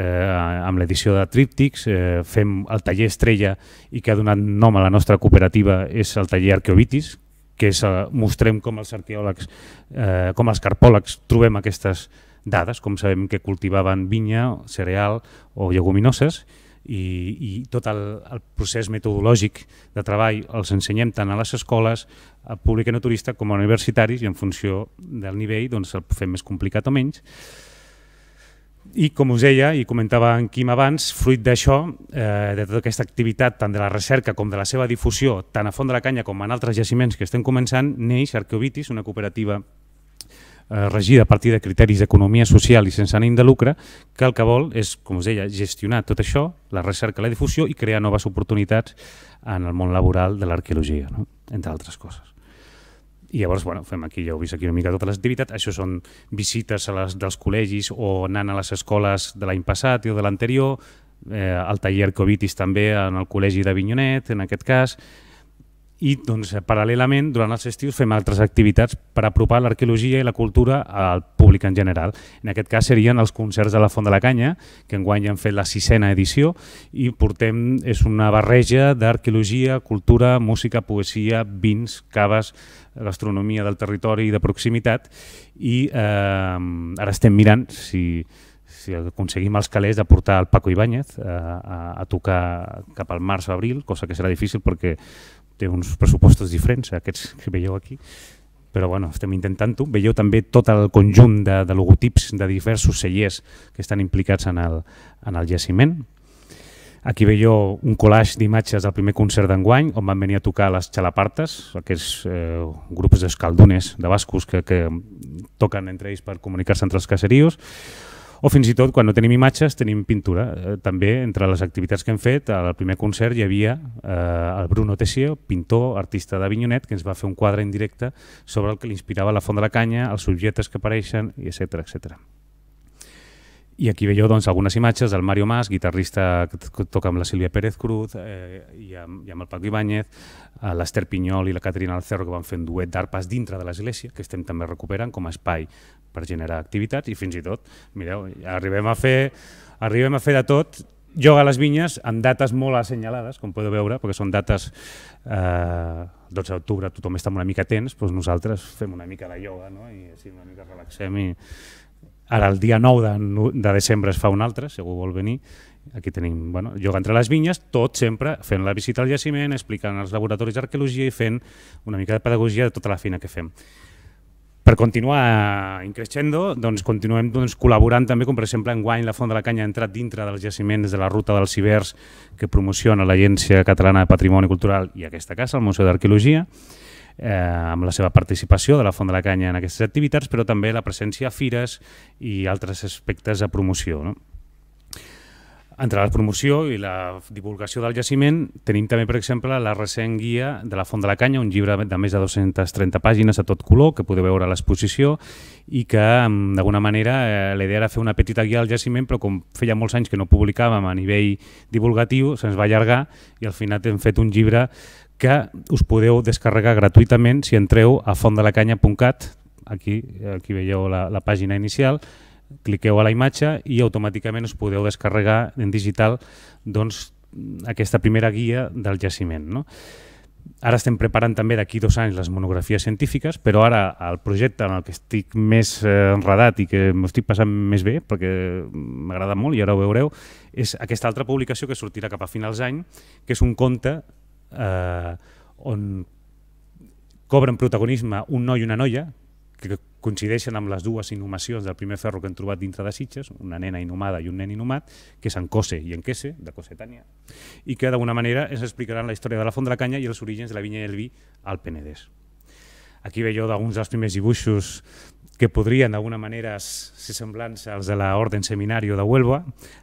amb l'edició de Tríptics, eh, fem el taller estrella i que ha donat nom a la nostra cooperativa és el taller Arqueobitis, que és, eh, mostrem com els arqueòlegs, eh, com els carpòlegs trobem aquestes dades, com sabem que cultivaven vinya, cereal o lleguminoses, i, i tot el, el procés metodològic de treball els ensenyem tant a les escoles, a públic no turista com a universitaris i en funció del nivell doncs, el fem més complicat o menys. I com us deia i comentava en Quim abans, fruit d'això, eh, de tota aquesta activitat, tant de la recerca com de la seva difusió, tant a Font de la Canya com en altres jaciments que estem començant, neix Arqueobitis, una cooperativa Eh, regida a partir de criteris d'economia social i sense ànim de lucre, que el que vol és, com us deia, gestionar tot això, la recerca, la difusió i crear noves oportunitats en el món laboral de l'arqueologia, no? entre altres coses. I llavors, bueno, fem aquí, ja heu vist aquí una mica totes les activitats. Això són visites a les, dels col·legis o anant a les escoles de l'any passat i de l'anterior, eh, el taller Covitis també en el Col·legi d'Avinyonet, en aquest cas, i doncs, paral·lelament, durant els estius fem altres activitats per apropar l'arqueologia i la cultura al públic en general. En aquest cas serien els concerts de la Font de la Canya, que enguany han fet la sisena edició i portem, és una barreja d'arqueologia, cultura, música, poesia, vins, caves, gastronomia del territori i de proximitat i eh, ara estem mirant si si aconseguim els calés de portar el Paco Ibáñez a, eh, a, a tocar cap al març o abril, cosa que serà difícil perquè té uns pressupostos diferents, aquests que veieu aquí, però bueno, estem intentant-ho. Veieu també tot el conjunt de, de logotips de diversos cellers que estan implicats en el, en el jaciment. Aquí veieu un collage d'imatges del primer concert d'enguany, on van venir a tocar les xalapartes, aquests eh, grups d'escaldones, de bascos, que, que toquen entre ells per comunicar-se entre els caserius o fins i tot quan no tenim imatges tenim pintura. Eh, també entre les activitats que hem fet, al primer concert hi havia eh, el Bruno Tessio, pintor, artista d'Avinyonet, que ens va fer un quadre en directe sobre el que li inspirava la font de la canya, els objectes que apareixen, i etc etc. I aquí veieu doncs, algunes imatges del Mario Mas, guitarrista que toca amb la Sílvia Pérez Cruz eh, i, amb, i amb el Paco Ibáñez, eh, l'Ester Pinyol i la Caterina Alcerro que van fer un duet d'arpes dintre de l'església, que estem també recuperant com a espai per generar activitats i fins i tot, mireu, arribem a fer, arribem a fer de tot Joga a les vinyes amb dates molt assenyalades, com podeu veure, perquè són dates eh, 12 d'octubre, tothom està una mica tens, doncs nosaltres fem una mica de ioga no? i així una mica relaxem i, Ara, el dia 9 de, de desembre es fa un altre, si algú vol venir. Aquí tenim bueno, Yoga entre les vinyes, tot sempre fent la visita al jaciment, explicant els laboratoris d'arqueologia i fent una mica de pedagogia de tota la feina que fem. Per continuar eh, increixendo, doncs, continuem doncs, col·laborant també, com per exemple en guany la Font de la Canya ha entrat dintre dels jaciments de la Ruta dels Cibers que promociona l'Agència Catalana de Patrimoni Cultural i aquesta casa, el Museu d'Arqueologia eh, amb la seva participació de la Font de la Canya en aquestes activitats, però també la presència a fires i altres aspectes de promoció. No? Entre la promoció i la divulgació del jaciment tenim també, per exemple, la recent guia de la Font de la Canya, un llibre de més de 230 pàgines a tot color que podeu veure a l'exposició i que, mm, d'alguna manera, eh, la idea era fer una petita guia del jaciment, però com feia molts anys que no publicàvem a nivell divulgatiu, se'ns va allargar i al final hem fet un llibre que us podeu descarregar gratuïtament si entreu a fonddelacanya.cat, aquí, aquí veieu la, la pàgina inicial, cliqueu a la imatge i automàticament us podeu descarregar en digital doncs, aquesta primera guia del jaciment. No? Ara estem preparant també d'aquí dos anys les monografies científiques, però ara el projecte en el que estic més eh, enredat i que m'ho estic passant més bé, perquè m'agrada molt i ara ho veureu, és aquesta altra publicació que sortirà cap a finals d'any, que és un conte eh, on cobren protagonisme un noi i una noia, que coincideixen amb les dues inhumacions del primer ferro que han trobat dintre de Sitges, una nena inhumada i un nen inhumat, que és en Cose i en Quese, de Cosetània, i que d'alguna manera ens explicaran la història de la Font de la Canya i els orígens de la vinya i el vi al Penedès. Aquí veieu d'alguns dels primers dibuixos que podrien d'alguna manera ser semblants als de l'Orden Seminario de Huelva,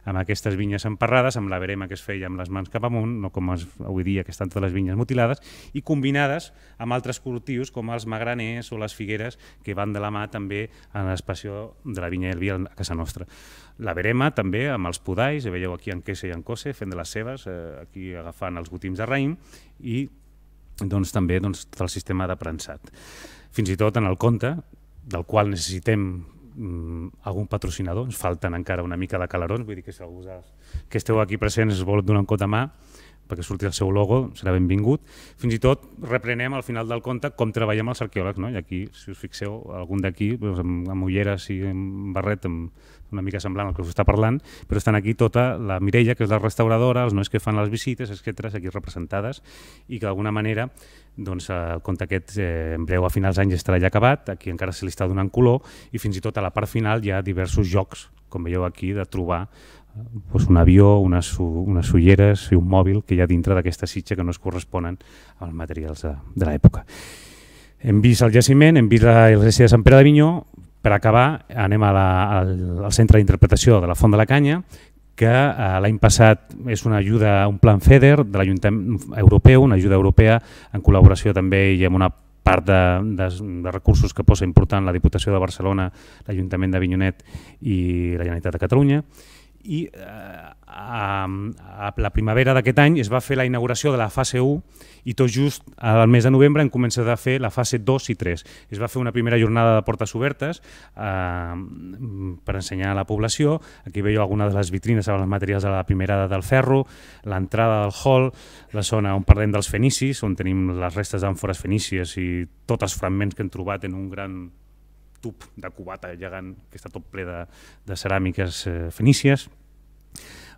amb aquestes vinyes emparrades, amb la verema que es feia amb les mans cap amunt, no com es, avui dia que estan totes les vinyes mutilades, i combinades amb altres cultius com els magraners o les figueres que van de la mà també en l'espació de la vinya i el vi a casa nostra. La verema també amb els podalls, eh, veieu aquí en Quesa i en Cose fent de les seves, eh, aquí agafant els gotims de raïm, i doncs, també doncs, tot el sistema de prensat. Fins i tot en el compte, del qual necessitem mm, algun patrocinador, ens falten encara una mica de calarons, vull dir que si algú que esteu aquí presents vol donar un cot a mà, perquè surti el seu logo, serà benvingut. Fins i tot reprenem al final del conte com treballem els arqueòlegs, no? i aquí, si us fixeu, algun d'aquí, doncs, amb, amb ulleres i amb barret, amb una mica semblant al que us està parlant, però estan aquí tota la Mireia, que és la restauradora, els nois que fan les visites, etcètera, aquí representades, i que d'alguna manera doncs, el conte aquest eh, en breu a finals d'any estarà ja acabat, aquí encara se li està donant color, i fins i tot a la part final hi ha diversos jocs, com veieu aquí, de trobar pues, un avió, unes, unes ulleres i un mòbil que hi ha dintre d'aquesta sitja que no es corresponen als materials de, de l'època. Hem vist el jaciment, hem vist l'església de Sant Pere de Vinyó, per acabar anem a la, al, al centre d'interpretació de la Font de la Canya, que eh, l'any passat és una ajuda, un plan FEDER de l'Ajuntament mm, Europeu, una ajuda europea en col·laboració també i amb una part de, de, de recursos que posa important la Diputació de Barcelona, l'Ajuntament de Vinyonet i la Generalitat de Catalunya i eh, a, a la primavera d'aquest any es va fer la inauguració de la fase 1 i tot just al mes de novembre hem començat a fer la fase 2 i 3. Es va fer una primera jornada de portes obertes eh, per ensenyar a la població. Aquí veieu alguna de les vitrines amb els materials de la primera del ferro, l'entrada del hall, la zona on parlem dels fenicis, on tenim les restes d'àmfores fenícies i tots els fragments que hem trobat en un gran tub de cubata gegant que està tot ple de, de ceràmiques eh, fenícies.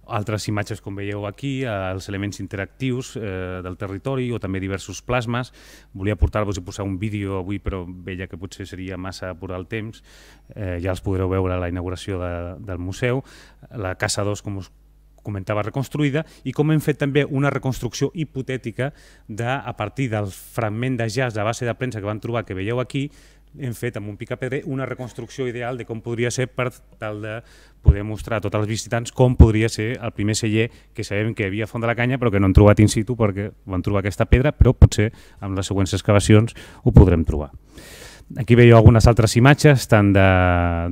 Altres imatges, com veieu aquí, eh, els elements interactius eh, del territori o també diversos plasmes. Volia portar-vos i posar un vídeo avui, però veia que potser seria massa apurar el temps. Eh, ja els podreu veure a la inauguració de, del museu. La Casa 2, com us comentava, reconstruïda, i com hem fet també una reconstrucció hipotètica de, a partir del fragment de jazz de base de premsa que van trobar, que veieu aquí, hem fet amb un picapedre una reconstrucció ideal de com podria ser per tal de poder mostrar a tots els visitants com podria ser el primer celler que sabem que havia a Font de la Canya però que no han trobat in situ perquè van trobar aquesta pedra però potser amb les següents excavacions ho podrem trobar. Aquí veieu algunes altres imatges, tant de,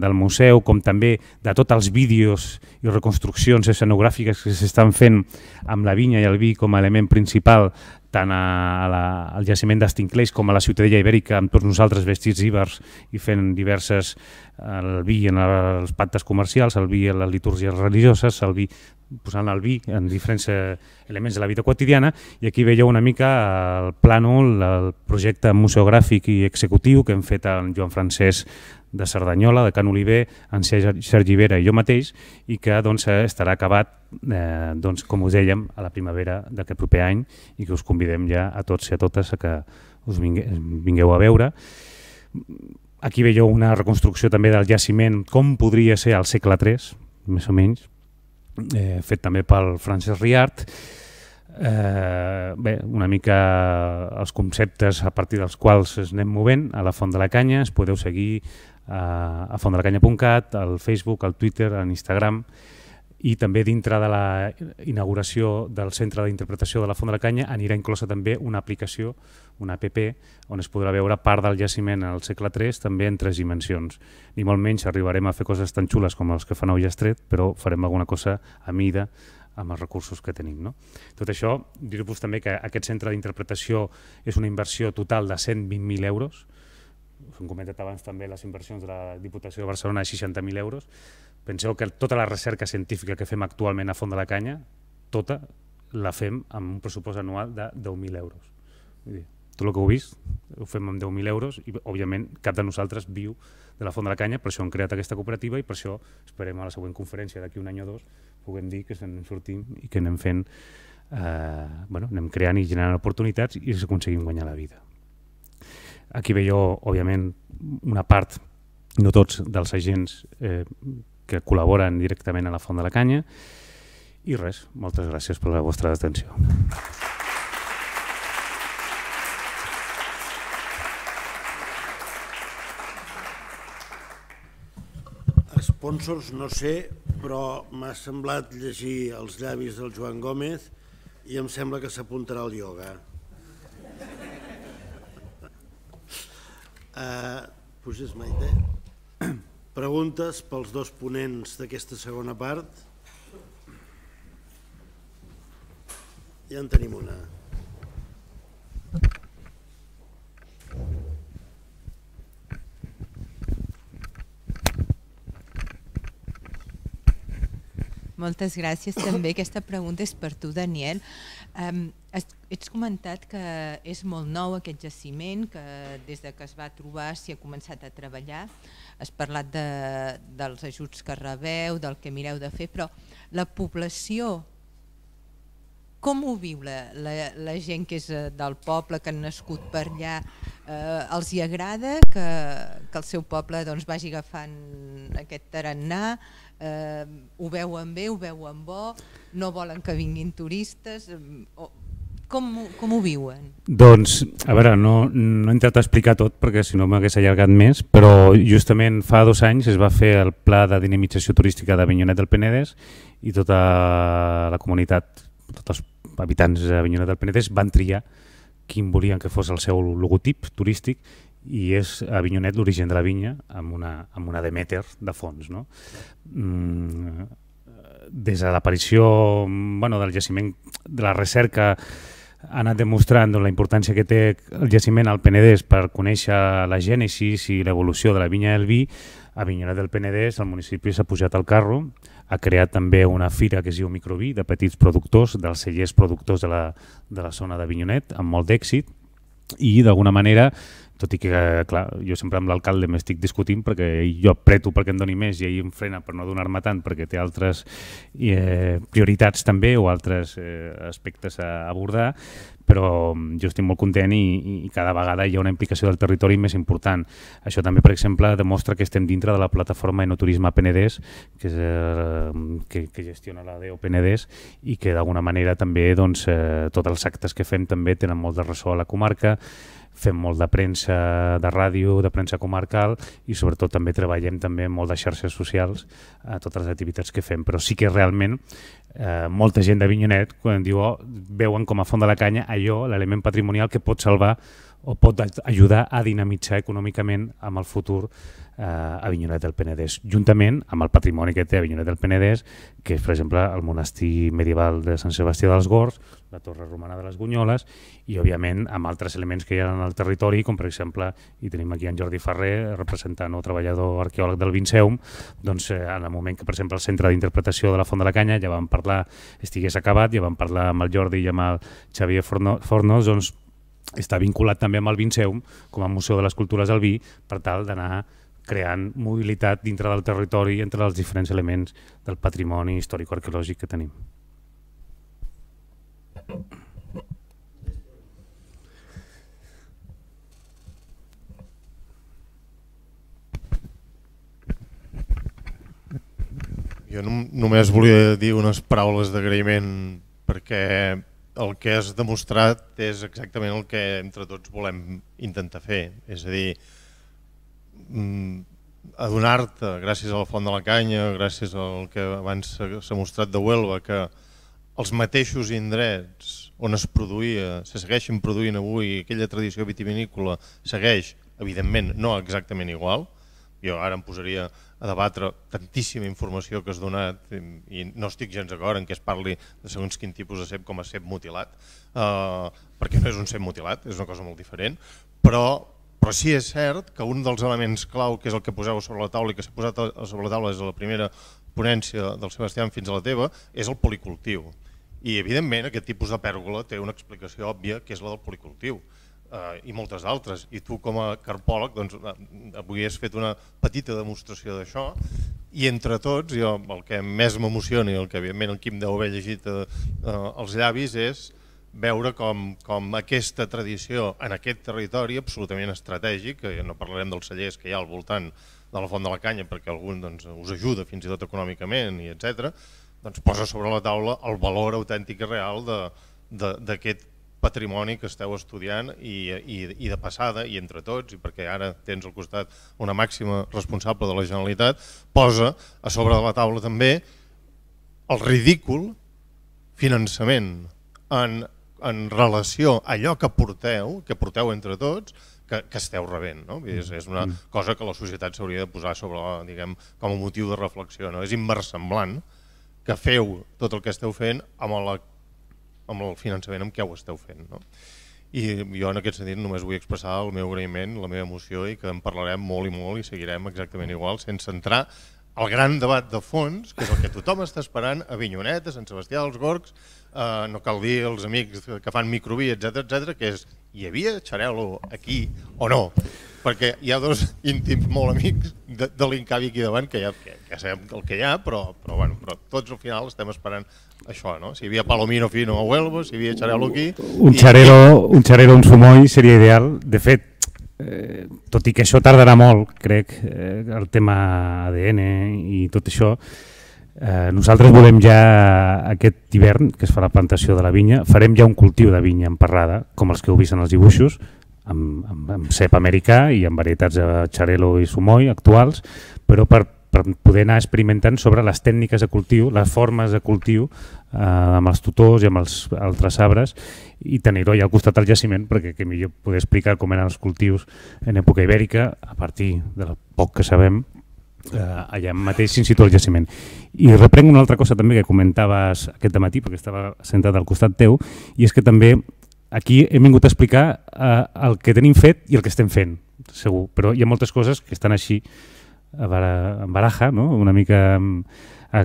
del museu com també de tots els vídeos i reconstruccions escenogràfiques que s'estan fent amb la vinya i el vi com a element principal tant a, a la, al jaciment d'Estinclés com a la Ciutadella Ibèrica, amb tots nosaltres vestits ibers i fent diverses, el vi en els pactes comercials, el vi a les litúrgies religioses, el vi posant el vi en diferents eh, elements de la vida quotidiana i aquí veieu una mica el plànol, el projecte museogràfic i executiu que hem fet en Joan Francesc de Cerdanyola, de Can Oliver, en Sergi Vera i jo mateix, i que doncs, eh, estarà acabat, eh, doncs, com us dèiem, a la primavera d'aquest proper any i que us convidem ja a tots i a totes a que us vingueu a veure. Aquí veieu una reconstrucció també del jaciment, com podria ser al segle III, més o menys, eh, fet també pel Francesc Riart, Eh, bé, una mica els conceptes a partir dels quals es anem movent a la Font de la Canya, es podeu seguir eh, a, a fontdelacanya.cat, al Facebook, al Twitter, a Instagram i també dintre de la inauguració del Centre d'Interpretació de la Font de la Canya anirà inclosa també una aplicació, una app, on es podrà veure part del jaciment al segle III també en tres dimensions. Ni molt menys arribarem a fer coses tan xules com els que fan Nou Jastret, però farem alguna cosa a mida amb els recursos que tenim. No? Tot això, dir-vos també que aquest centre d'interpretació és una inversió total de 120.000 euros, hem comentat abans també les inversions de la Diputació de Barcelona de 60.000 euros, penseu que tota la recerca científica que fem actualment a Font de la Canya, tota la fem amb un pressupost anual de 10.000 euros. Vull dir, tot el que heu vist ho fem amb 10.000 euros i, òbviament, cap de nosaltres viu de la Font de la Canya, per això hem creat aquesta cooperativa i per això esperem a la següent conferència d'aquí un any o dos puguem dir que se'n sortim i que anem fent, eh, bueno, anem creant i generant oportunitats i aconseguim guanyar la vida. Aquí veieu, òbviament, una part, no tots, dels agents eh, que col·laboren directament a la Font de la Canya i res, moltes gràcies per la vostra atenció. Sponsors no sé, però m'ha semblat llegir els llavis del Joan Gómez i em sembla que s'apuntarà al ioga. Uh, puges, Maite. Preguntes pels dos ponents d'aquesta segona part? Ja en tenim una. Moltes gràcies. També aquesta pregunta és per tu, Daniel. Um, has, ets comentat que és molt nou aquest jaciment, que des de que es va trobar s'hi ha començat a treballar. Has parlat de, dels ajuts que rebeu, del que mireu de fer, però la població com ho viu la, la, la gent que és eh, del poble, que han nascut per allà? Eh, els hi agrada que, que el seu poble doncs, vagi agafant aquest tarannà? eh, ho veuen bé, ho veuen bo, no volen que vinguin turistes, eh, o, com, com ho viuen? Doncs, a veure, no, no he intentat explicar tot perquè si no m'hagués allargat més, però justament fa dos anys es va fer el pla de dinamització turística d'Avinyonet del Penedès i tota la comunitat, tots els habitants d'Avinyonet del Penedès van triar quin volien que fos el seu logotip turístic i és a Avinyonet l'origen de la vinya amb una, amb una Demeter de fons. No? Mm, des de l'aparició bueno, del jaciment, de la recerca ha anat demostrant doncs, la importància que té el jaciment al Penedès per conèixer la gènesis i l'evolució de la vinya del vi, a Vinyonet del Penedès el municipi s'ha pujat al carro, ha creat també una fira que es diu Microvi de petits productors, dels cellers productors de la, de la zona de Vinyonet, amb molt d'èxit, i d'alguna manera tot i que, clar, jo sempre amb l'alcalde m'estic discutint perquè jo preto perquè em doni més i ell em frena per no donar-me tant perquè té altres eh, prioritats també o altres eh, aspectes a abordar, però mm, jo estic molt content i, i cada vegada hi ha una implicació del territori més important. Això també, per exemple, demostra que estem dintre de la plataforma Enoturisme Penedès, que, és, eh, que, que gestiona la DEO Penedès i que d'alguna manera també doncs, eh, tots els actes que fem també tenen molt de ressò a la comarca, fem molt de premsa de ràdio, de premsa comarcal i sobretot també treballem també molt de xarxes socials a eh, totes les activitats que fem, però sí que realment eh, molta gent de Vinyonet quan diu oh, veuen com a font de la canya allò, l'element patrimonial que pot salvar o pot ajudar a dinamitzar econòmicament amb el futur eh, Avinyonet del Penedès, juntament amb el patrimoni que té Avinyonet del Penedès, que és, per exemple, el monestir medieval de Sant Sebastià dels Gors, la Torre Romana de les Gunyoles, i, òbviament, amb altres elements que hi ha en el territori, com, per exemple, i tenim aquí en Jordi Ferrer, representant o treballador arqueòleg del Vinceum, doncs, eh, en el moment que, per exemple, el Centre d'Interpretació de la Font de la Canya, ja vam parlar, estigués acabat, ja vam parlar amb el Jordi i amb el Xavier Forno, Fornos, doncs, està vinculat també amb el Vinceum com a Museu de les Cultures del Vi per tal d'anar creant mobilitat dintre del territori entre els diferents elements del patrimoni històric-arqueològic que tenim. Jo només volia dir unes paraules d'agraïment perquè el que has demostrat és exactament el que entre tots volem intentar fer. És a dir, eh, Mm, adonar-te, gràcies a la Font de la Canya, gràcies al que abans s'ha mostrat de Huelva, que els mateixos indrets on es produïa, se segueixen produint avui, aquella tradició vitivinícola segueix, evidentment, no exactament igual, jo ara em posaria a debatre tantíssima informació que has donat i no estic gens d'acord en què es parli de segons quin tipus de cep com a cep mutilat, eh, perquè no és un cep mutilat, és una cosa molt diferent, però però sí és cert que un dels elements clau, que és el que poseu sobre la taula i que s'ha posat sobre la taula des de la primera ponència del Sebastián fins a la teva, és el policultiu. I evidentment aquest tipus de pèrgola té una explicació òbvia que és la del policultiu eh, i moltes altres. I tu com a carpòleg doncs, eh, avui has fet una petita demostració d'això i entre tots jo, el que més m'emociona i el que evidentment el Quim deu haver llegit eh, als eh, llavis és veure com, com aquesta tradició en aquest territori absolutament estratègic, que eh, no parlarem dels cellers que hi ha al voltant de la Font de la Canya perquè algun doncs, us ajuda fins i tot econòmicament i etc, doncs posa sobre la taula el valor autèntic i real d'aquest patrimoni que esteu estudiant i, i, i de passada i entre tots, i perquè ara tens al costat una màxima responsable de la Generalitat, posa a sobre de la taula també el ridícul finançament en en relació a allò que porteu, que porteu entre tots, que, que esteu rebent. No? És, és una mm. cosa que la societat s'hauria de posar sobre la, diguem, com a motiu de reflexió. No? És inversemblant que feu tot el que esteu fent amb, la, amb el finançament amb què ho esteu fent. No? I jo en aquest sentit només vull expressar el meu agraïment, la meva emoció i que en parlarem molt i molt i seguirem exactament igual sense entrar el gran debat de fons, que és el que tothom està esperant a Vinyonet, a Sant Sebastià dels Gorgs, eh, no cal dir els amics que fan microví, etc etc, que és hi havia xarel·lo aquí o no? Perquè hi ha dos íntims molt amics de, de l'Incavi aquí davant, que ja, que, ja sabem el que hi ha, però, però, bueno, però tots al final estem esperant això, no? Si hi havia Palomino Fino a Huelva, si hi havia xarel·lo aquí... Un xarelo, i... un, xarelo, un sumoi seria ideal. De fet, eh, tot i que això tardarà molt, crec, eh, el tema ADN i tot això, eh, nosaltres volem ja aquest hivern, que es fa la plantació de la vinya, farem ja un cultiu de vinya emparrada, com els que heu vist en els dibuixos, amb, amb, amb cep americà i amb varietats de xarelo i sumoi actuals, però per per poder anar experimentant sobre les tècniques de cultiu, les formes de cultiu eh, amb els tutors i amb els altres arbres i tenir-ho allà al costat del jaciment perquè que millor poder explicar com eren els cultius en època ibèrica a partir del poc que sabem eh, allà mateix in situ el jaciment. I reprenc una altra cosa també que comentaves aquest matí perquè estava sentat al costat teu i és que també aquí hem vingut a explicar eh, el que tenim fet i el que estem fent, segur, però hi ha moltes coses que estan així baraja, no? una mica mm,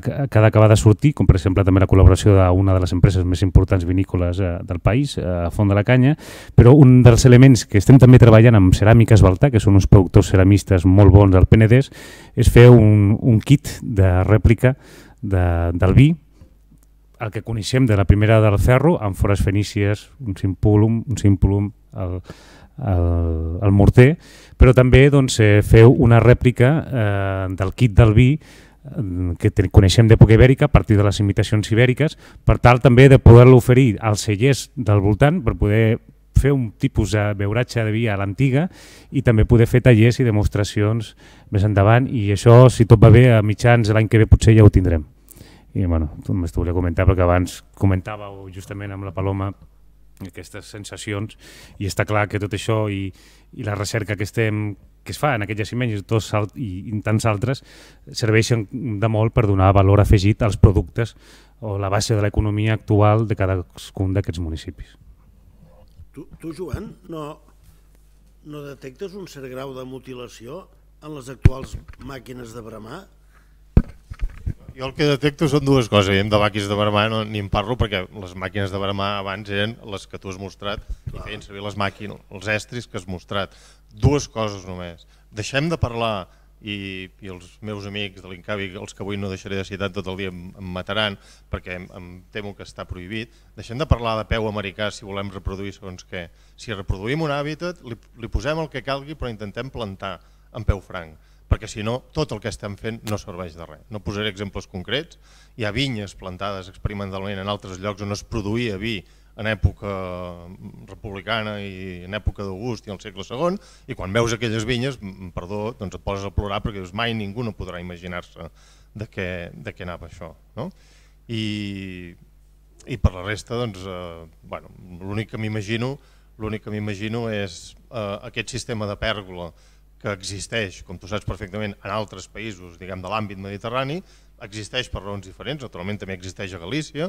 que ha d'acabar de sortir, com per exemple també la col·laboració d'una de les empreses més importants vinícoles eh, del país, eh, a Font de la Canya, però un dels elements que estem també treballant amb Ceràmica Baltà, que són uns productors ceramistes molt bons al Penedès, és fer un, un kit de rèplica de, del vi, el que coneixem de la primera del ferro, amb fores fenícies, un simpulum, un simpulum, el, el, el morter, però també doncs, eh, feu una rèplica eh, del kit del vi mm, que coneixem d'època ibèrica a partir de les imitacions ibèriques, per tal també de poder-lo oferir als cellers del voltant per poder fer un tipus de beuratge de vi a l'antiga i també poder fer tallers i demostracions més endavant i això, si tot va bé, a mitjans l'any que ve potser ja ho tindrem. I bueno, només t'ho volia comentar perquè abans comentàveu justament amb la Paloma aquestes sensacions i està clar que tot això i, i la recerca que estem que es fa en aquest jaciment i, tots, i, i tants altres serveixen de molt per donar valor afegit als productes o la base de l'economia actual de cadascun d'aquests municipis. Tu, tu, Joan, no, no detectes un cert grau de mutilació en les actuals màquines de bramar? Jo el que detecto són dues coses. I de vaquis de Barmà no, ni en parlo perquè les màquines de Barmà abans eren les que tu has mostrat Clar. i feien servir les màquines, els estris que has mostrat. Dues coses només. Deixem de parlar i, i els meus amics de l'Incavi, els que avui no deixaré de citar tot el dia, em, em mataran perquè em, em temo que està prohibit. Deixem de parlar de peu americà si volem reproduir segons què. Si reproduïm un hàbitat, li, li posem el que calgui però intentem plantar en peu franc perquè si no tot el que estem fent no serveix de res. No posaré exemples concrets, hi ha vinyes plantades experimentalment en altres llocs on es produïa vi en època mm, republicana i en època d'August i al segle II, i quan veus aquelles vinyes, mm, mm, perdó, doncs et poses a plorar perquè dius, mai ningú no podrà imaginar-se de, què, de què anava això. No? I, I per la resta, doncs, eh, bueno, l'únic que m'imagino l'únic que m'imagino és eh, aquest sistema de pèrgola que existeix, com tu saps perfectament, en altres països diguem de l'àmbit mediterrani, existeix per raons diferents, naturalment també existeix a Galícia,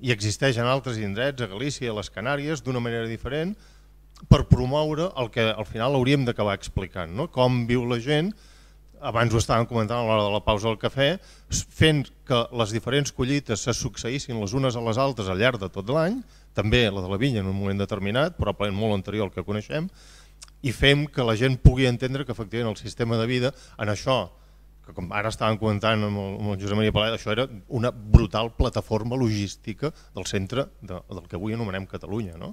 i existeix en altres indrets, a Galícia i a les Canàries, d'una manera diferent, per promoure el que al final hauríem d'acabar explicant, no? com viu la gent, abans ho estàvem comentant a l'hora de la pausa del cafè, fent que les diferents collites se succeïssin les unes a les altres al llarg de tot l'any, també la de la vinya en un moment determinat, probablement molt anterior al que coneixem, i fem que la gent pugui entendre que efectivament el sistema de vida en això, que com ara estàvem comentant amb el, amb el Josep Maria Palau, això era una brutal plataforma logística del centre de, del que avui anomenem Catalunya. No?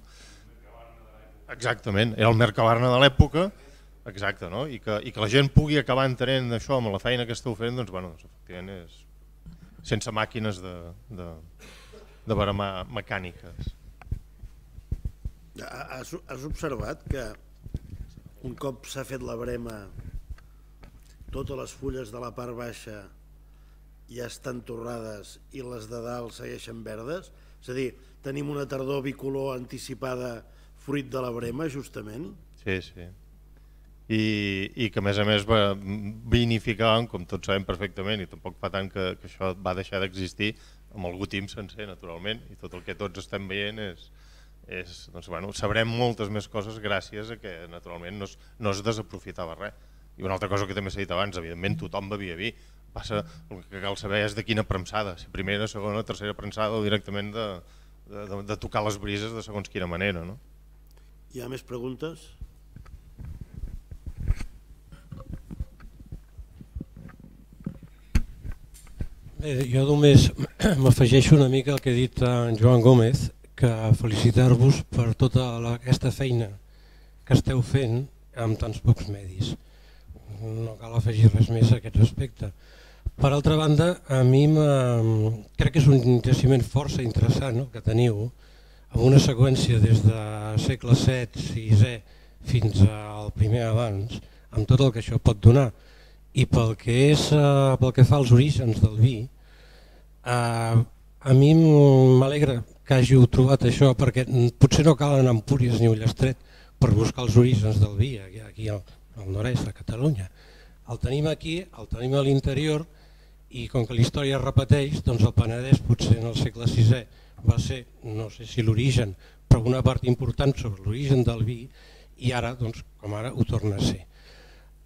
Exactament, era el Mercabarna de l'època, exacte, no? I, que, i que la gent pugui acabar entenent això amb la feina que esteu fent, doncs, bueno, doncs, efectivament és sense màquines de, de, de baramar mecàniques. Has, has observat que un cop s'ha fet la brema, totes les fulles de la part baixa ja estan torrades i les de dalt segueixen verdes? És a dir, tenim una tardor bicolor anticipada fruit de la brema, justament? Sí, sí. I, i que a més a més vinificaven, com tots sabem perfectament, i tampoc fa tant que, que això va deixar d'existir, amb el gotim sencer, naturalment, i tot el que tots estem veient és, és, doncs, bueno, sabrem moltes més coses gràcies a que naturalment no es, no es desaprofitava res. I una altra cosa que també s'ha dit abans, evidentment tothom bevia vi, passa, el que cal saber és de quina premsada, si primera, segona, tercera premsada o directament de, de, de tocar les brises de segons quina manera. No? Hi ha més preguntes? Bé, jo només m'afegeixo una mica el que ha dit en Joan Gómez que felicitar-vos per tota la, aquesta feina que esteu fent amb tants pocs medis. No cal afegir res més a aquest aspecte. Per altra banda, a mi crec que és un creixement força interessant no?, que teniu, amb una seqüència des de segle VII, VI fins al primer abans, amb tot el que això pot donar. I pel que, és, eh, pel que fa als orígens del vi, eh, a mi m'alegra que hàgiu trobat això, perquè potser no calen Empúries ni Ullestret per buscar els orígens del vi aquí al, al nord-est de Catalunya. El tenim aquí, el tenim a l'interior i com que la història es repeteix, doncs el Penedès potser en el segle VI va ser, no sé si l'origen, però una part important sobre l'origen del vi i ara, doncs, com ara, ho torna a ser.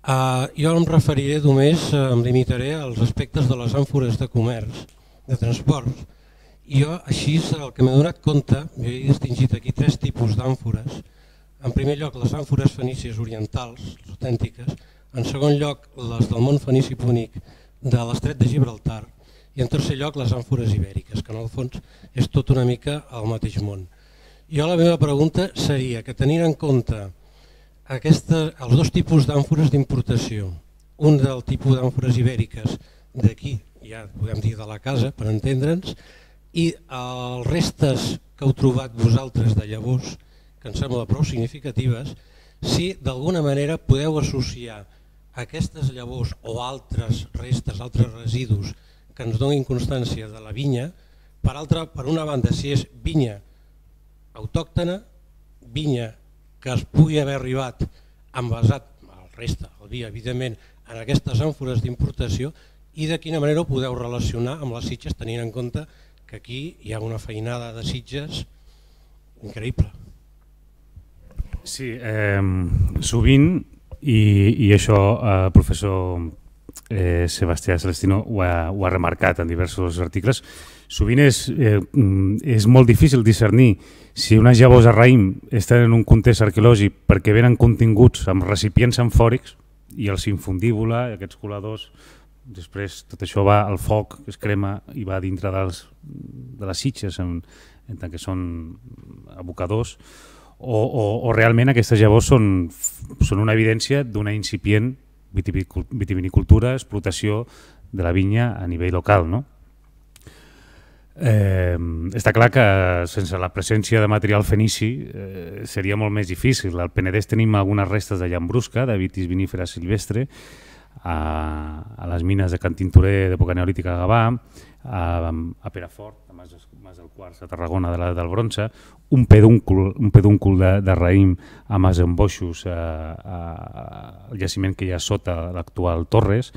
Uh, jo em referiré només, eh, em limitaré als aspectes de les àmfores de comerç, de transports, jo, així, el que m'he donat compte, jo he distingit aquí tres tipus d'àmfores. En primer lloc, les àmfores fenícies orientals, les autèntiques. En segon lloc, les del món fenici púnic de l'estret de Gibraltar. I en tercer lloc, les àmfores ibèriques, que en el fons és tot una mica al mateix món. Jo la meva pregunta seria que tenint en compte aquesta, els dos tipus d'àmfores d'importació, un del tipus d'àmfores ibèriques d'aquí, ja podem dir de la casa, per entendre'ns, i els restes que heu trobat vosaltres de llavors, que em sembla prou significatives, si d'alguna manera podeu associar aquestes llavors o altres restes, altres residus que ens donin constància de la vinya, per, altra, per una banda, si és vinya autòctona, vinya que es pugui haver arribat envasat, el resta, el vi, evidentment, en aquestes àmfores d'importació i de quina manera ho podeu relacionar amb les sitges tenint en compte que que aquí hi ha una feinada de Sitges increïble. Sí, eh, sovint, i, i això el eh, professor eh, Sebastià Celestino ho ha, ho ha remarcat en diversos articles, sovint és, eh, mm, és molt difícil discernir si unes llavors de raïm estan en un context arqueològic perquè venen continguts amb recipients amfòrics i els infundíbula, aquests coladors Després tot això va al foc, es crema i va dintre dels, de les sitges en, en tant que són abocadors o, o, o realment aquestes llavors són, són una evidència d'una incipient vitivinicultura, explotació de la vinya a nivell local. No? Eh, està clar que sense la presència de material fenici eh, seria molt més difícil. Al Penedès tenim algunes restes de llambrusca, de vitis vinífera silvestre, a, a les mines de Can Tintorer d'època neolítica a Gavà, a, a Perafort, a Mas, Mas del Quarts, a Tarragona de la, del Bronze, un pedúncul, un pedúncul de, de raïm a Mas en Boixos, a, a, el jaciment que hi ha sota l'actual Torres,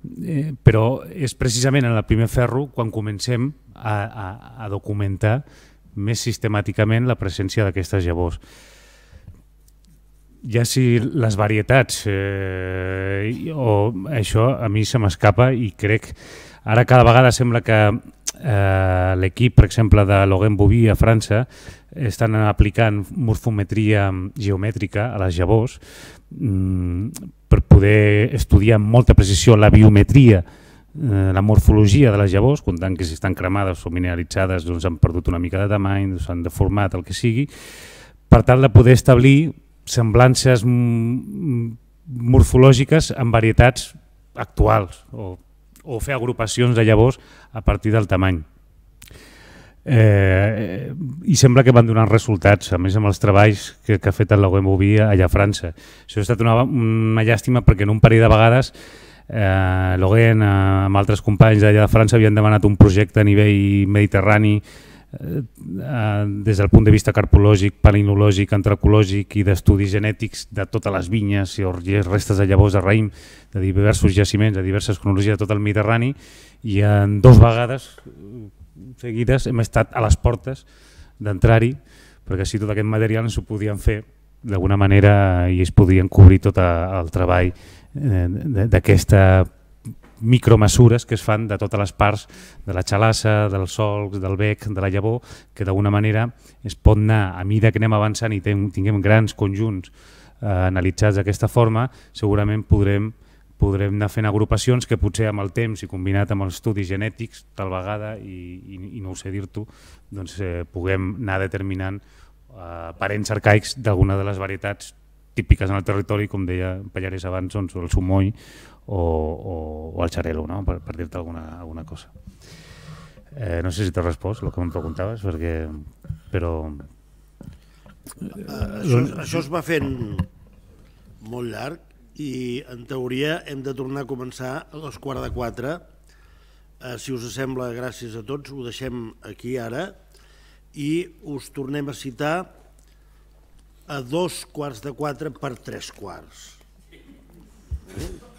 eh, però és precisament en la primer ferro quan comencem a, a, a documentar més sistemàticament la presència d'aquestes llavors ja si les varietats eh, o això a mi se m'escapa i crec ara cada vegada sembla que eh, l'equip, per exemple, de Logan Bobí a França estan aplicant morfometria geomètrica a les llavors mm, per poder estudiar amb molta precisió la biometria eh, la morfologia de les llavors, comptant que si estan cremades o mineralitzades doncs han perdut una mica de tamany, s'han doncs deformat, el que sigui, per tal de poder establir semblances morfològiques en varietats actuals o, o fer agrupacions de llavors a partir del tamany. Eh, I sembla que van donar resultats, a més amb els treballs que, que ha fet el Lagoem Boví allà a França. Això ha estat una, una llàstima perquè en un parell de vegades eh, Logan eh, amb altres companys d'allà de França havien demanat un projecte a nivell mediterrani Eh, eh, des del punt de vista carpològic, palinològic, antracològic i d'estudis genètics de totes les vinyes i restes de llavors de raïm de diversos jaciments, de diverses cronologies de tot el Mediterrani i en dues vegades seguides hem estat a les portes d'entrar-hi perquè si tot aquest material ens ho podien fer d'alguna manera i es podien cobrir tot eh, el treball d'aquesta micromesures que es fan de totes les parts de la xalassa, del solcs, del bec, de la llavor, que d'alguna manera es pot anar, a mida que anem avançant i tinguem grans conjunts eh, analitzats d'aquesta forma, segurament podrem podrem anar fent agrupacions que potser amb el temps i combinat amb els estudis genètics, tal vegada, i, i, i no ho sé dir-t'ho, doncs, eh, puguem anar determinant eh, parents arcaics d'alguna de les varietats típiques en el territori, com deia Pallarés abans, doncs, el sumoll o, o, o al xarelo, no? per, per dir-te alguna, alguna cosa. Eh, no sé si t'he respost el que em preguntaves, perquè... però... Eh, eh això, això es va fent molt llarg i en teoria hem de tornar a començar a les quarts de quatre. Eh, si us sembla, gràcies a tots, ho deixem aquí ara i us tornem a citar a dos quarts de quatre per tres quarts. Eh?